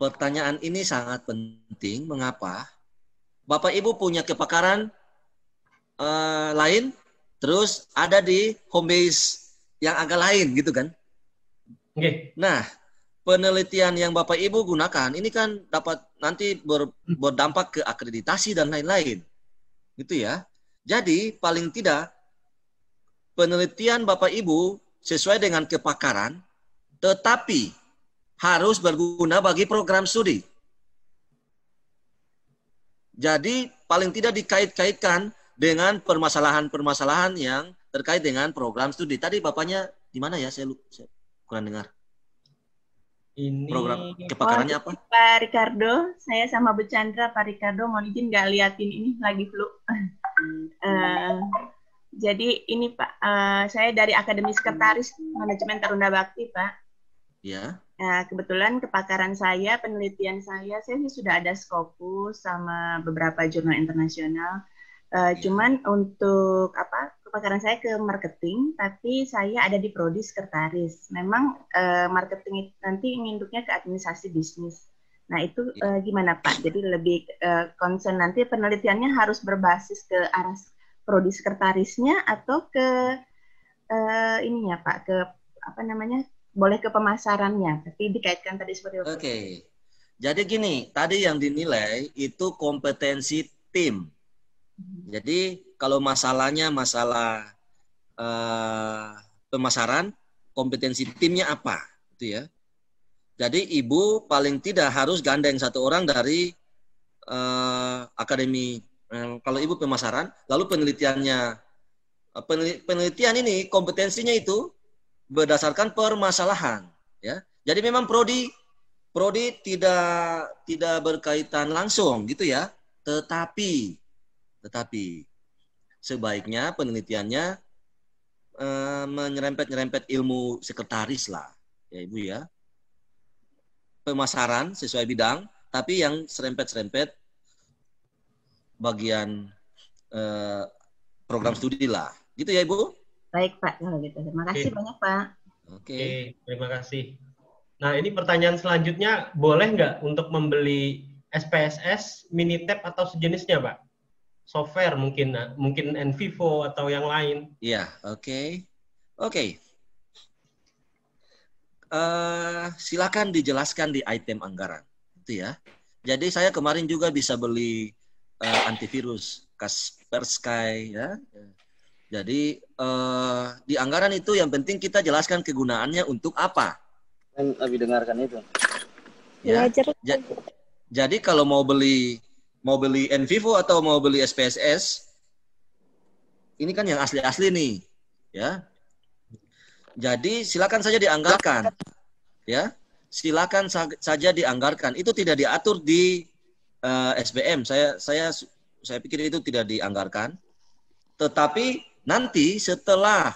Pertanyaan ini sangat penting. Mengapa? Bapak Ibu punya kepakaran uh, lain, terus ada di home base yang agak lain, gitu kan? Oke. Nah, penelitian yang Bapak Ibu gunakan ini kan dapat nanti ber, berdampak ke akreditasi dan lain-lain. Gitu ya. Jadi paling tidak penelitian Bapak Ibu sesuai dengan kepakaran, tetapi harus berguna bagi program studi. Jadi paling tidak dikait-kaitkan dengan permasalahan-permasalahan yang terkait dengan program studi. Tadi bapaknya di mana ya? Saya, lupa, saya kurang dengar. Ini program kepakarannya oh, apa? Pak Ricardo, saya sama Bu Chandra, Pak Ricardo mohon izin nggak liatin ini lagi flu. Eh, jadi ini Pak, uh, saya dari Akademi Sekretaris Manajemen Taruna Bakti Pak. Ya. Nah, kebetulan kepakaran saya, penelitian saya, saya sih sudah ada Scopus sama beberapa jurnal internasional. Uh, ya. Cuman untuk apa kepakaran saya ke marketing, tapi saya ada di prodi sekretaris. Memang uh, marketing nanti induknya ke administrasi bisnis. Nah itu uh, gimana Pak? Jadi lebih uh, concern nanti penelitiannya harus berbasis ke arah prodi sekretarisnya atau ke uh, ya Pak ke apa namanya boleh ke pemasarannya tapi dikaitkan tadi seperti itu. Oke. Okay. Jadi gini, tadi yang dinilai itu kompetensi tim. Hmm. Jadi kalau masalahnya masalah uh, pemasaran, kompetensi timnya apa, itu ya. Jadi ibu paling tidak harus gandeng satu orang dari uh, akademi. Um, kalau ibu pemasaran, lalu penelitiannya, eh, penelitian ini kompetensinya itu berdasarkan permasalahan, ya. Jadi memang prodi prodi tidak tidak berkaitan langsung gitu ya, tetapi tetapi sebaiknya penelitiannya eh, menyerempet-nyerempet ilmu sekretaris lah, ya ibu ya pemasaran sesuai bidang, tapi yang serempet-serempet bagian eh, program hmm. studi lah. Gitu ya, Ibu? Baik, Pak. Kalau gitu. Terima kasih Oke. banyak, Pak. Oke. Oke, terima kasih. Nah, ini pertanyaan selanjutnya, boleh nggak untuk membeli SPSS, Minitab, atau sejenisnya, Pak? Software mungkin, mungkin Envivo atau yang lain. Iya, oke. Okay. Oke, okay uh, silakan dijelaskan di item anggaran, itu ya. Jadi saya kemarin juga bisa beli uh, antivirus Kaspersky, ya. Jadi uh, di anggaran itu yang penting kita jelaskan kegunaannya untuk apa. Dan lebih dengarkan itu. Ya. ja jadi kalau mau beli mau beli NVivo atau mau beli SPSS, ini kan yang asli-asli nih, ya. Jadi silakan saja dianggarkan. Ya. Silakan saja dianggarkan. Itu tidak diatur di uh, eh, SBM. Saya saya saya pikir itu tidak dianggarkan. Tetapi nanti setelah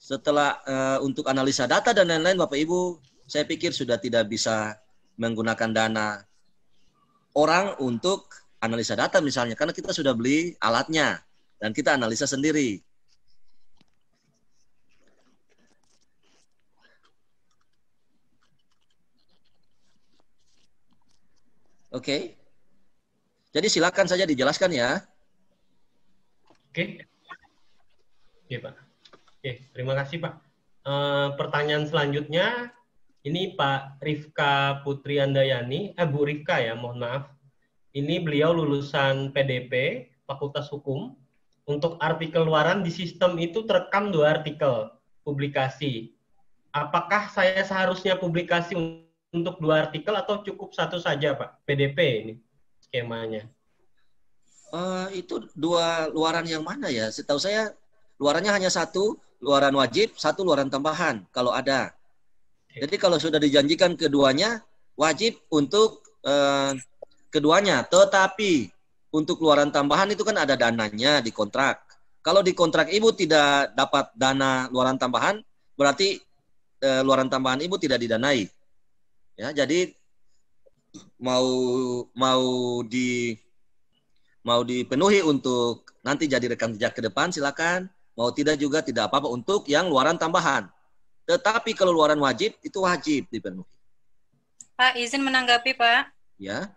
setelah uh, untuk analisa data dan lain-lain Bapak Ibu, saya pikir sudah tidak bisa menggunakan dana orang untuk analisa data misalnya karena kita sudah beli alatnya dan kita analisa sendiri. Oke. Okay? Jadi silakan saja dijelaskan ya. Oke. Okay. Oke, okay, Pak. Oke, okay, terima kasih, Pak. Uh, pertanyaan selanjutnya ini Pak Rifka Putri Andayani, eh Bu Rifka ya, mohon maaf. Ini beliau lulusan PDP, Fakultas Hukum. Untuk artikel luaran di sistem itu terekam dua artikel publikasi. Apakah saya seharusnya publikasi untuk dua artikel atau cukup satu saja Pak PDP ini skemanya? Uh, itu dua luaran yang mana ya? Setahu saya luarannya hanya satu luaran wajib, satu luaran tambahan kalau ada. Okay. Jadi kalau sudah dijanjikan keduanya wajib untuk uh, keduanya, tetapi untuk luaran tambahan itu kan ada dananya di kontrak. Kalau di kontrak ibu tidak dapat dana luaran tambahan, berarti e, luaran tambahan ibu tidak didanai. Ya, jadi mau mau di mau dipenuhi untuk nanti jadi rekam jejak ke depan silakan, mau tidak juga tidak apa-apa untuk yang luaran tambahan. Tetapi kalau luaran wajib itu wajib dipenuhi. Pak, izin menanggapi, Pak. Ya.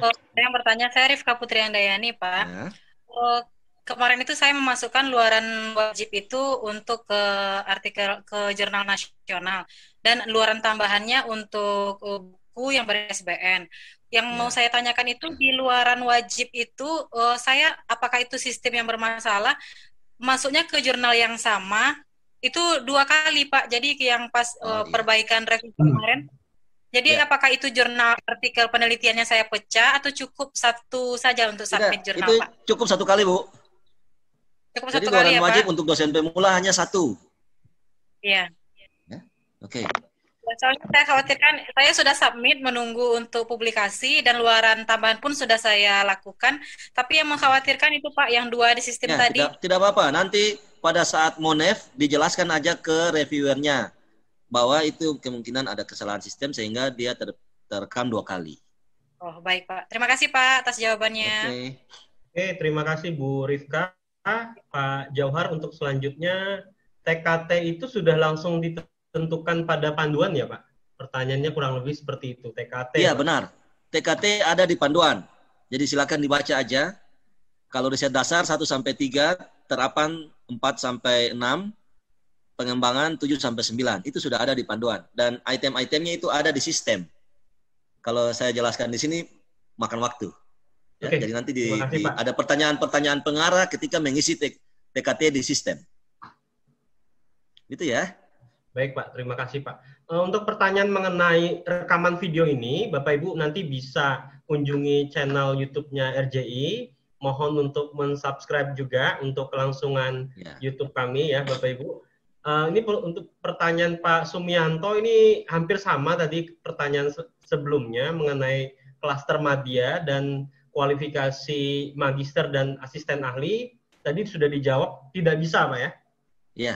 oh, yang bertanya, saya Rifka Putri Andayani, Pak. Ya. oh, kemarin itu saya memasukkan luaran wajib itu untuk ke artikel ke jurnal nasional dan luaran tambahannya untuk e, buku yang ber-SBN. Yang ya. mau iya. saya tanyakan itu di luaran wajib itu uh, saya apakah itu sistem yang bermasalah? Masuknya ke jurnal yang sama itu dua kali Pak. Jadi yang pas uh, iya. perbaikan revisi hmm. kemarin jadi ya. apakah itu jurnal artikel penelitiannya saya pecah atau cukup satu saja untuk submit Tidak, jurnal itu Pak? Cukup satu kali Bu. Cukup Jadi satu kali ya, wajib Pak. untuk dosen pemula hanya satu. Iya. Ya? Oke. Okay. Ya, soalnya saya khawatirkan, saya sudah submit menunggu untuk publikasi dan luaran tambahan pun sudah saya lakukan. Tapi yang mengkhawatirkan itu Pak, yang dua di sistem ya, tadi. Tidak, apa-apa, nanti pada saat monef dijelaskan aja ke reviewernya bahwa itu kemungkinan ada kesalahan sistem sehingga dia ter terekam dua kali. Oh baik Pak, terima kasih Pak atas jawabannya. Oke, okay. okay, terima kasih Bu Rifka. Pak Jauhar untuk selanjutnya TKT itu sudah langsung ditentukan pada panduan ya Pak? Pertanyaannya kurang lebih seperti itu, TKT. Iya benar, TKT ada di panduan. Jadi silakan dibaca aja. Kalau riset dasar 1 sampai 3, terapan 4 sampai 6, pengembangan 7 sampai 9. Itu sudah ada di panduan dan item-itemnya itu ada di sistem. Kalau saya jelaskan di sini makan waktu. Ya, okay. Jadi nanti di, kasih, di, ada pertanyaan-pertanyaan pengarah ketika mengisi TKT di sistem. Gitu ya. Baik Pak, terima kasih Pak. Eh, untuk pertanyaan mengenai rekaman video ini, Bapak Ibu nanti bisa kunjungi channel YouTube-nya RJI. Mohon untuk mensubscribe juga untuk kelangsungan ya. YouTube kami ya Bapak Ibu. Uh, ini untuk pertanyaan Pak Sumianto ini hampir sama tadi pertanyaan se sebelumnya mengenai klaster media dan kualifikasi magister dan asisten ahli tadi sudah dijawab tidak bisa pak ya? Iya.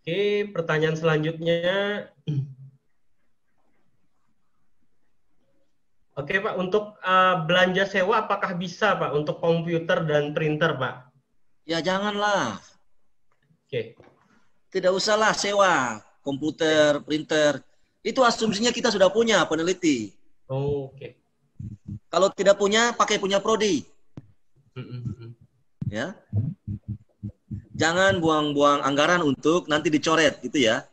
Oke pertanyaan selanjutnya. Oke Pak, untuk eh, belanja sewa apakah bisa Pak untuk komputer dan printer Pak? Ya janganlah. Oke. Tidak usahlah sewa komputer, printer. Itu asumsinya kita sudah punya peneliti. Oh, Oke. Okay. Kalau tidak punya, pakai punya prodi. Ya. Jangan buang-buang anggaran untuk nanti dicoret gitu ya.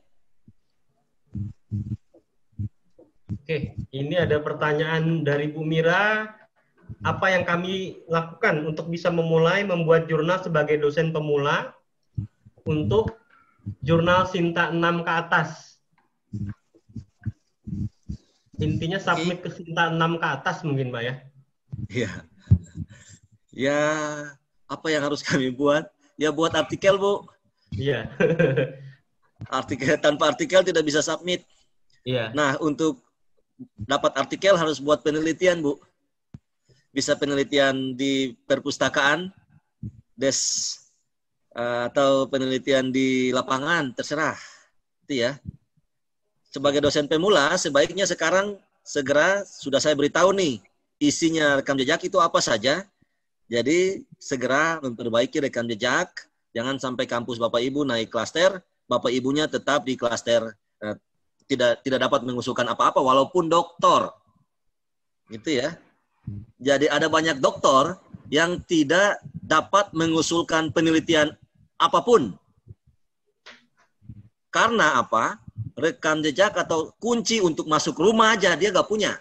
Oke, ini ada pertanyaan dari Bu Mira. Apa yang kami lakukan untuk bisa memulai membuat jurnal sebagai dosen pemula untuk jurnal Sinta 6 ke atas? Intinya submit ke Sinta 6 ke atas mungkin Pak ya? Iya. Ya, apa yang harus kami buat? Ya buat artikel, Bu. Iya. artikel tanpa artikel tidak bisa submit. Iya. Nah, untuk dapat artikel harus buat penelitian, Bu. Bisa penelitian di perpustakaan, des eh, atau penelitian di lapangan, terserah. Itu ya sebagai dosen pemula sebaiknya sekarang segera sudah saya beritahu nih isinya rekam jejak itu apa saja. Jadi segera memperbaiki rekam jejak, jangan sampai kampus Bapak Ibu naik klaster, Bapak Ibunya tetap di klaster eh, tidak tidak dapat mengusulkan apa-apa walaupun doktor. Gitu ya. Jadi ada banyak doktor yang tidak dapat mengusulkan penelitian apapun. Karena apa? rekam jejak atau kunci untuk masuk rumah aja dia gak punya.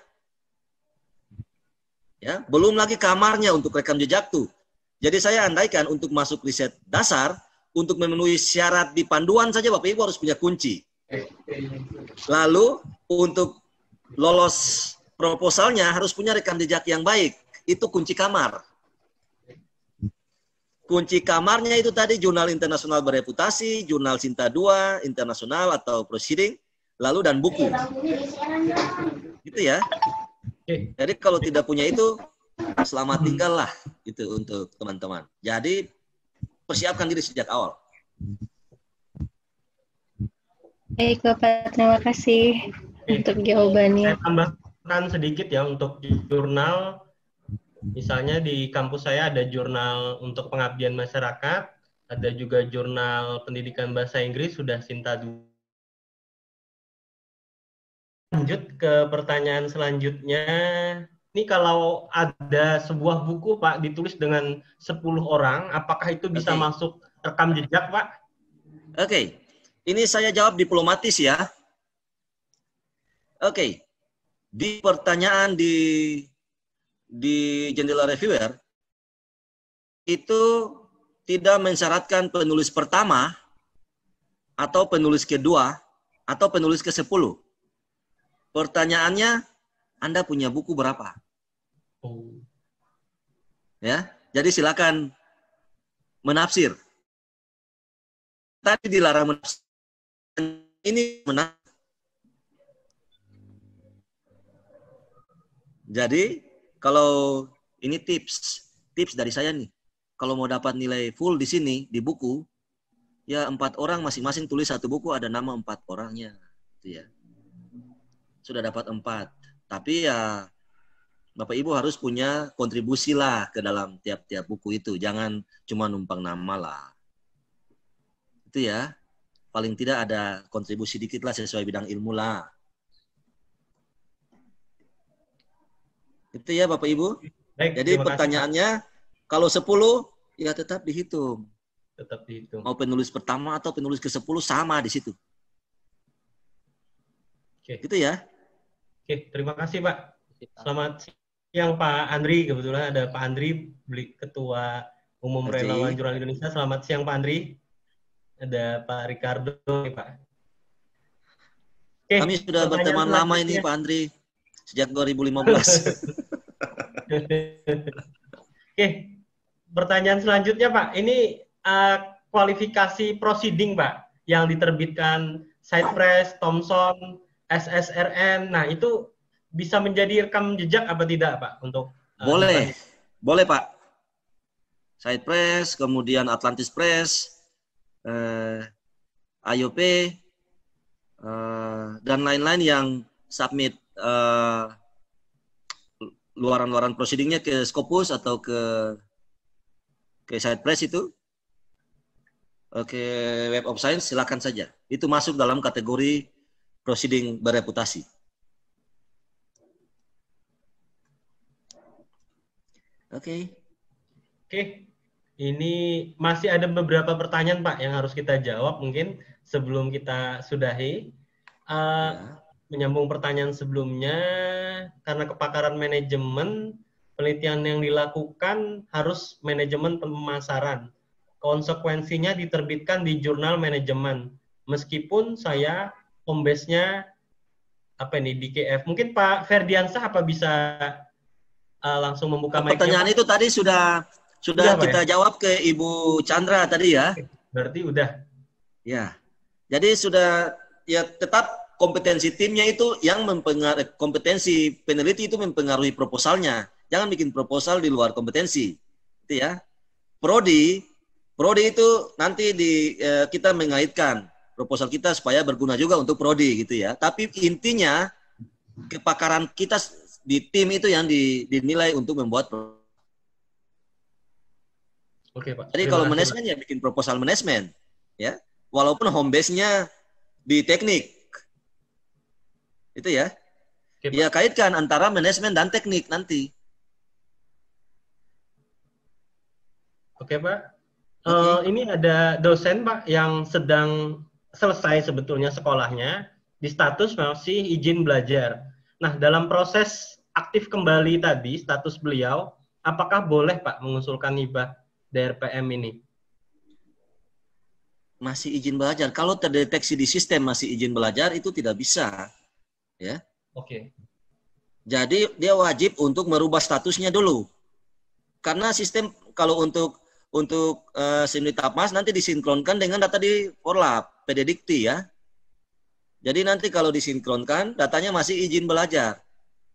Ya, belum lagi kamarnya untuk rekam jejak tuh. Jadi saya andaikan untuk masuk riset dasar, untuk memenuhi syarat di panduan saja Bapak Ibu harus punya kunci. Lalu untuk lolos proposalnya harus punya rekam jejak yang baik. Itu kunci kamar kunci kamarnya itu tadi jurnal internasional bereputasi, jurnal Cinta dua internasional atau proceeding, lalu dan buku. Gitu ya. Jadi kalau tidak punya itu selamat tinggal lah itu untuk teman-teman. Jadi persiapkan diri sejak awal. Baik Bapak, terima kasih untuk jawabannya. Saya tambahkan sedikit ya untuk jurnal Misalnya di kampus saya ada jurnal untuk pengabdian masyarakat, ada juga jurnal pendidikan bahasa Inggris sudah Sinta 2 lanjut ke pertanyaan selanjutnya. Ini kalau ada sebuah buku Pak ditulis dengan 10 orang, apakah itu bisa okay. masuk rekam jejak Pak? Oke, okay. ini saya jawab diplomatis ya. Oke, okay. di pertanyaan di di jendela reviewer itu tidak mensyaratkan penulis pertama atau penulis kedua atau penulis ke-10. Pertanyaannya, Anda punya buku berapa? Oh. Ya, jadi silakan menafsir. Tadi dilarang menafsir. Ini menafsir. Jadi kalau ini tips, tips dari saya nih. Kalau mau dapat nilai full di sini di buku, ya empat orang masing-masing tulis satu buku ada nama empat orangnya, gitu ya. Sudah dapat empat. Tapi ya Bapak Ibu harus punya kontribusi lah ke dalam tiap-tiap buku itu. Jangan cuma numpang nama lah. Itu ya. Paling tidak ada kontribusi dikit lah sesuai bidang ilmu lah. Itu ya Bapak Ibu. Baik, Jadi pertanyaannya kasih. kalau 10 ya tetap dihitung. Tetap dihitung. Mau penulis pertama atau penulis ke-10 sama di situ. Oke. Gitu ya. Oke, terima kasih Pak. Selamat siang Pak Andri. Kebetulan ada Pak Andri, Ketua Umum Relawan Jurnal Indonesia. Selamat siang Pak Andri. Ada Pak Ricardo, Pak. Oke, Kami sudah berteman lama ini ya. Pak Andri sejak 2015. Oke, pertanyaan selanjutnya Pak. Ini uh, kualifikasi proceeding Pak yang diterbitkan Sidepress, Thomson, SSRN. Nah itu bisa menjadi rekam jejak apa tidak Pak untuk uh, boleh boleh Pak. Sidepress, kemudian Atlantis Press, eh, IOP, eh, dan lain-lain yang submit luaran eh, luaran-luaran proceedingnya ke Scopus atau ke ke side press itu ke Web of Science silakan saja. Itu masuk dalam kategori proceeding bereputasi. Oke. Oke. Ini masih ada beberapa pertanyaan Pak yang harus kita jawab mungkin sebelum kita sudahi. Uh, ya menyambung pertanyaan sebelumnya, karena kepakaran manajemen, penelitian yang dilakukan harus manajemen pemasaran. Konsekuensinya diterbitkan di jurnal manajemen. Meskipun saya pembesnya apa ini DKF. Mungkin Pak Ferdiansah apa bisa uh, langsung membuka mic Pertanyaan itu tadi sudah sudah, ya, kita ya? jawab ke Ibu Chandra tadi ya. Berarti udah. Ya. Jadi sudah ya tetap kompetensi timnya itu yang mempengaruhi eh, kompetensi peneliti itu mempengaruhi proposalnya. Jangan bikin proposal di luar kompetensi. Itu ya. Prodi, prodi itu nanti di eh, kita mengaitkan proposal kita supaya berguna juga untuk prodi gitu ya. Tapi intinya kepakaran kita di tim itu yang dinilai untuk membuat Oke, Pak. Jadi kalau manajemen ya bikin proposal manajemen ya. Walaupun home base-nya di teknik itu ya. okay, ya kaitkan antara manajemen dan teknik nanti. Oke Pak. Okay. Eh, ini ada dosen Pak yang sedang selesai sebetulnya sekolahnya di status masih izin belajar. Nah dalam proses aktif kembali tadi status beliau, apakah boleh Pak mengusulkan hibah DRPM ini? Masih izin belajar. Kalau terdeteksi di sistem masih izin belajar itu tidak bisa ya. Oke. Jadi dia wajib untuk merubah statusnya dulu. Karena sistem kalau untuk untuk uh, SIM di Tapmas nanti disinkronkan dengan data di Porlab, Pededikti ya. Jadi nanti kalau disinkronkan datanya masih izin belajar.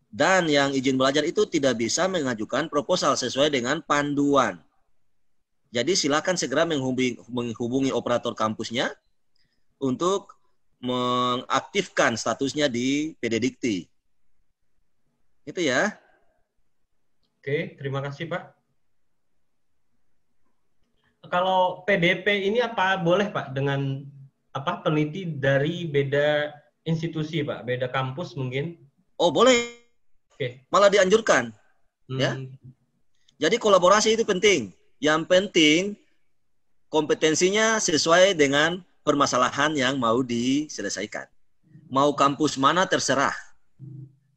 Dan yang izin belajar itu tidak bisa mengajukan proposal sesuai dengan panduan. Jadi silakan segera menghubungi, menghubungi operator kampusnya untuk mengaktifkan statusnya di PD Dikti. Itu ya. Oke, terima kasih Pak. Kalau PDP ini apa boleh Pak dengan apa peneliti dari beda institusi Pak, beda kampus mungkin? Oh boleh. Oke. Malah dianjurkan. Hmm. Ya. Jadi kolaborasi itu penting. Yang penting kompetensinya sesuai dengan permasalahan yang mau diselesaikan. Mau kampus mana terserah.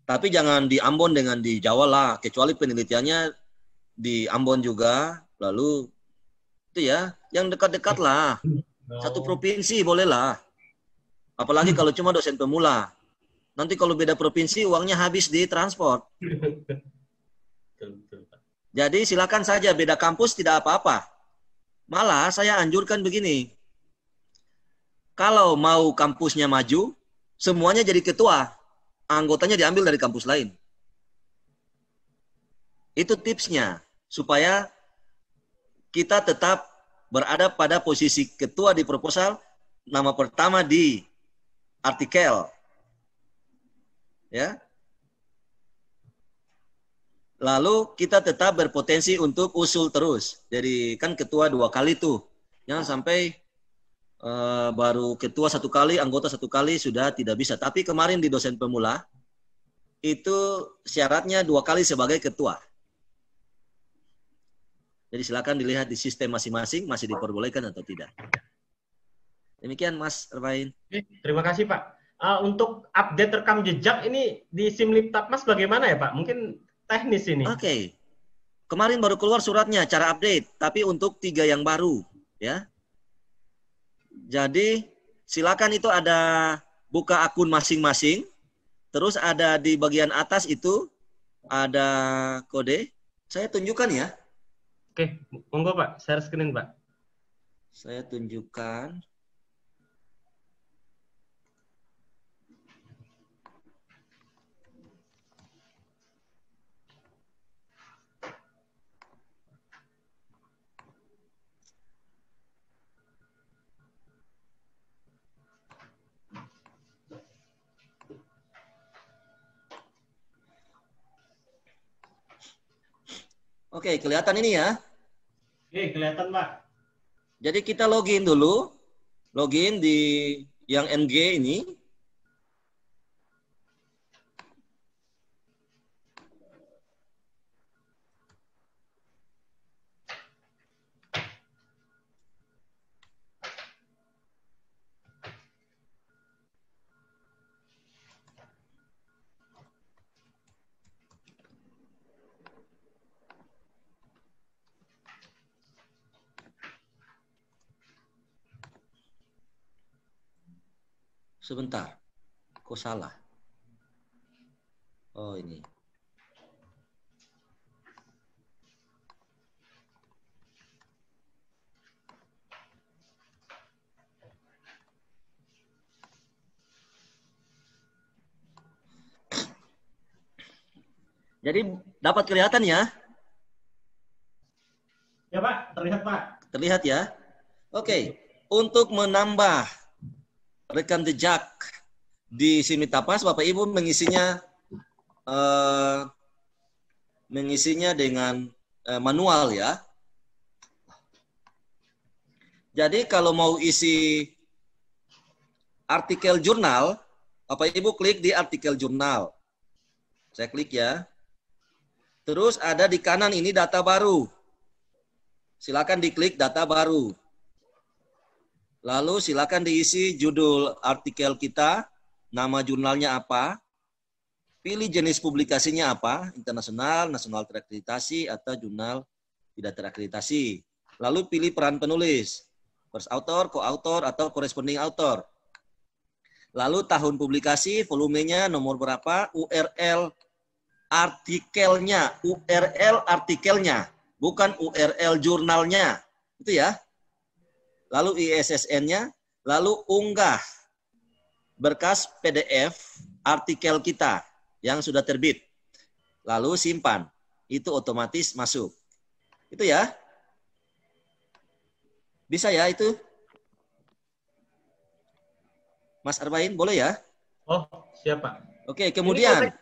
Tapi jangan di Ambon dengan di Jawa lah, kecuali penelitiannya di Ambon juga, lalu itu ya, yang dekat-dekat lah. Satu oh. provinsi bolehlah. Apalagi kalau cuma dosen pemula. Nanti kalau beda provinsi uangnya habis di transport. Jadi silakan saja beda kampus tidak apa-apa. Malah saya anjurkan begini kalau mau kampusnya maju, semuanya jadi ketua, anggotanya diambil dari kampus lain. Itu tipsnya supaya kita tetap berada pada posisi ketua di proposal, nama pertama di artikel. Ya. Lalu kita tetap berpotensi untuk usul terus. Jadi kan ketua dua kali tuh. Jangan sampai Eh, baru ketua satu kali, anggota satu kali sudah tidak bisa. Tapi kemarin di dosen pemula itu syaratnya dua kali sebagai ketua. Jadi silakan dilihat di sistem masing-masing masih diperbolehkan atau tidak. Demikian Mas Erwin. Terima kasih Pak. Uh, untuk update rekam jejak ini di Simliptap Mas bagaimana ya Pak? Mungkin teknis ini. Oke. Okay. Kemarin baru keluar suratnya cara update, tapi untuk tiga yang baru ya. Jadi silakan itu ada buka akun masing-masing. Terus ada di bagian atas itu ada kode. Saya tunjukkan ya. Oke, monggo Pak, share screen Pak. Saya tunjukkan. Oke, kelihatan ini ya. Oke, kelihatan, Pak. Jadi kita login dulu. Login di yang NG ini. Sebentar. Kok salah? Oh, ini. Jadi dapat kelihatan ya? Ya Pak, terlihat Pak. Terlihat ya. Oke, okay. untuk menambah rekam jejak di sini tapas Bapak Ibu mengisinya uh, mengisinya dengan uh, manual ya. Jadi kalau mau isi artikel jurnal, Bapak Ibu klik di artikel jurnal. Saya klik ya. Terus ada di kanan ini data baru. Silakan diklik data baru. Lalu silakan diisi judul artikel kita, nama jurnalnya apa, pilih jenis publikasinya apa, internasional, nasional terakreditasi, atau jurnal tidak terakreditasi. Lalu pilih peran penulis, first author, co-author, atau corresponding author. Lalu tahun publikasi, volumenya, nomor berapa, URL artikelnya, URL artikelnya, bukan URL jurnalnya. Itu ya lalu ISSN-nya, lalu unggah berkas PDF artikel kita yang sudah terbit. Lalu simpan. Itu otomatis masuk. Itu ya. Bisa ya itu? Mas Arbain, boleh ya? Oh, siapa? Oke, kemudian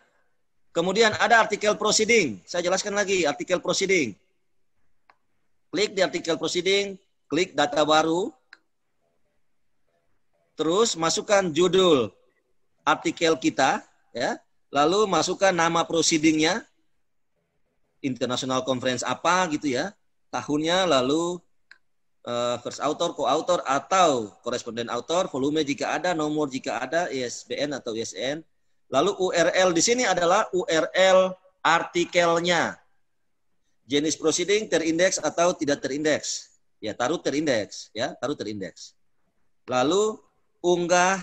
kemudian ada artikel proceeding. Saya jelaskan lagi artikel proceeding. Klik di artikel proceeding, Klik data baru. Terus masukkan judul artikel kita, ya. Lalu masukkan nama proceedingnya, international conference apa gitu ya, tahunnya, lalu uh, first author, co-author atau koresponden author, volume jika ada, nomor jika ada, ISBN atau ISN. Lalu URL di sini adalah URL artikelnya. Jenis proceeding terindeks atau tidak terindeks ya taruh terindeks ya taruh terindeks lalu unggah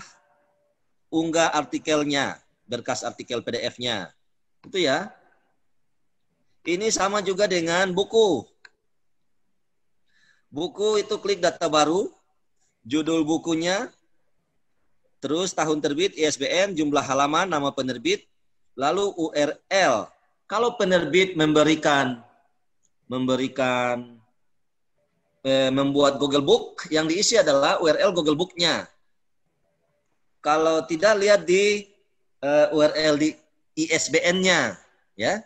unggah artikelnya berkas artikel PDF-nya itu ya ini sama juga dengan buku buku itu klik data baru judul bukunya terus tahun terbit ISBN jumlah halaman nama penerbit lalu URL kalau penerbit memberikan memberikan Eh, membuat Google Book yang diisi adalah URL Google Book-nya. Kalau tidak lihat di eh, URL di ISBN-nya, ya.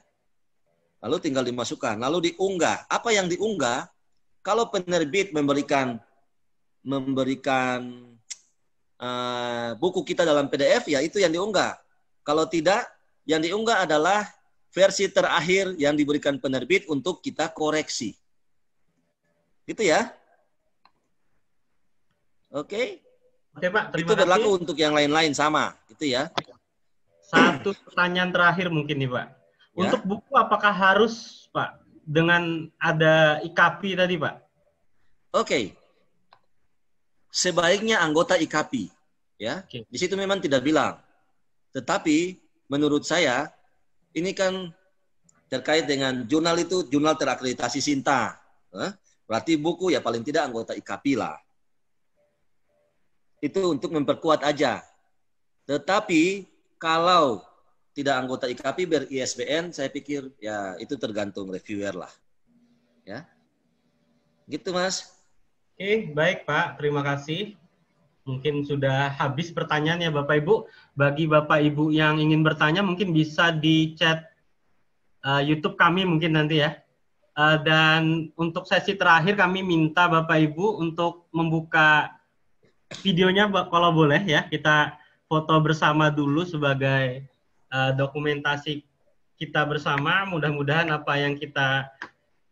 Lalu tinggal dimasukkan, lalu diunggah. Apa yang diunggah? Kalau penerbit memberikan memberikan uh, buku kita dalam PDF, ya itu yang diunggah. Kalau tidak, yang diunggah adalah versi terakhir yang diberikan penerbit untuk kita koreksi. Gitu ya. Oke. Okay? Oke, Pak. Terima Itu berlaku kasih. untuk yang lain-lain sama, gitu ya. Satu pertanyaan terakhir mungkin nih, Pak. Ya? Untuk buku apakah harus, Pak, dengan ada IKP tadi, Pak? Oke. Okay. Sebaiknya anggota IKP, ya. Okay. Di situ memang tidak bilang. Tetapi menurut saya ini kan terkait dengan jurnal itu jurnal terakreditasi Sinta. Huh? Berarti buku ya paling tidak anggota IKP lah. Itu untuk memperkuat aja. Tetapi kalau tidak anggota IKP ber ISBN, saya pikir ya itu tergantung reviewer lah. Ya. Gitu, Mas. Oke, baik Pak. Terima kasih. Mungkin sudah habis pertanyaannya Bapak Ibu. Bagi Bapak Ibu yang ingin bertanya mungkin bisa di chat uh, YouTube kami mungkin nanti ya. Eh, dan untuk sesi terakhir kami minta Bapak Ibu untuk membuka videonya kalau boleh ya kita foto bersama dulu sebagai eh, dokumentasi kita bersama. Mudah-mudahan apa yang kita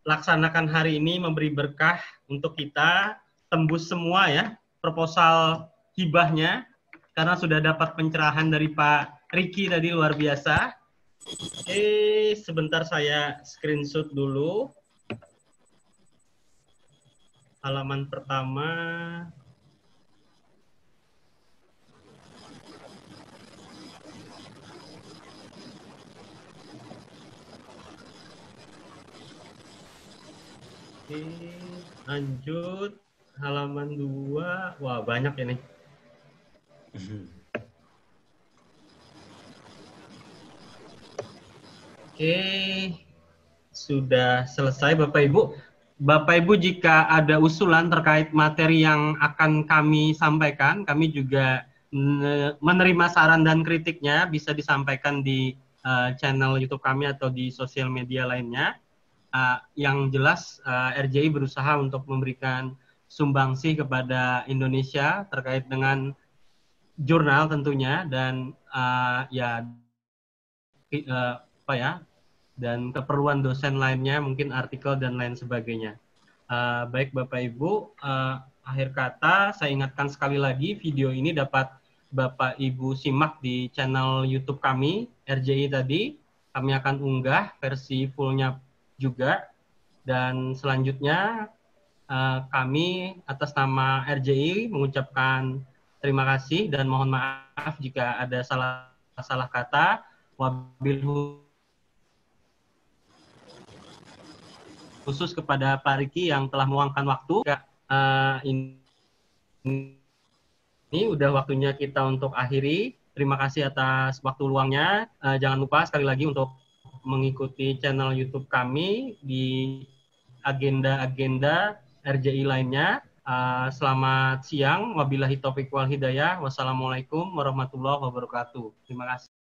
laksanakan hari ini memberi berkah untuk kita tembus semua ya proposal hibahnya karena sudah dapat pencerahan dari Pak Riki tadi luar biasa. Oke, sebentar saya screenshot dulu. Halaman pertama. Oke, lanjut halaman dua. Wah, banyak ini. Oke, sudah selesai Bapak Ibu. Bapak Ibu jika ada usulan terkait materi yang akan kami sampaikan, kami juga menerima saran dan kritiknya bisa disampaikan di uh, channel YouTube kami atau di sosial media lainnya. Uh, yang jelas uh, eh, RJI berusaha untuk memberikan sumbangsi kepada Indonesia terkait dengan jurnal tentunya dan uh, ya uh, apa ya dan keperluan dosen lainnya, mungkin artikel dan lain sebagainya. Uh, baik Bapak Ibu, uh, akhir kata saya ingatkan sekali lagi video ini dapat Bapak Ibu simak di channel YouTube kami RJI tadi. Kami akan unggah versi fullnya juga dan selanjutnya uh, kami atas nama RJI mengucapkan terima kasih dan mohon maaf jika ada salah salah kata. Wabil khusus kepada Pak Riki yang telah meluangkan waktu. uh, ya, eh, ini, ini udah waktunya kita untuk akhiri. Terima kasih atas waktu luangnya. Uh, jangan lupa sekali lagi untuk mengikuti channel YouTube kami di agenda-agenda RJI lainnya. Uh, selamat siang. Wabillahi taufiq wal hidayah. Wassalamualaikum warahmatullahi wabarakatuh. Terima kasih.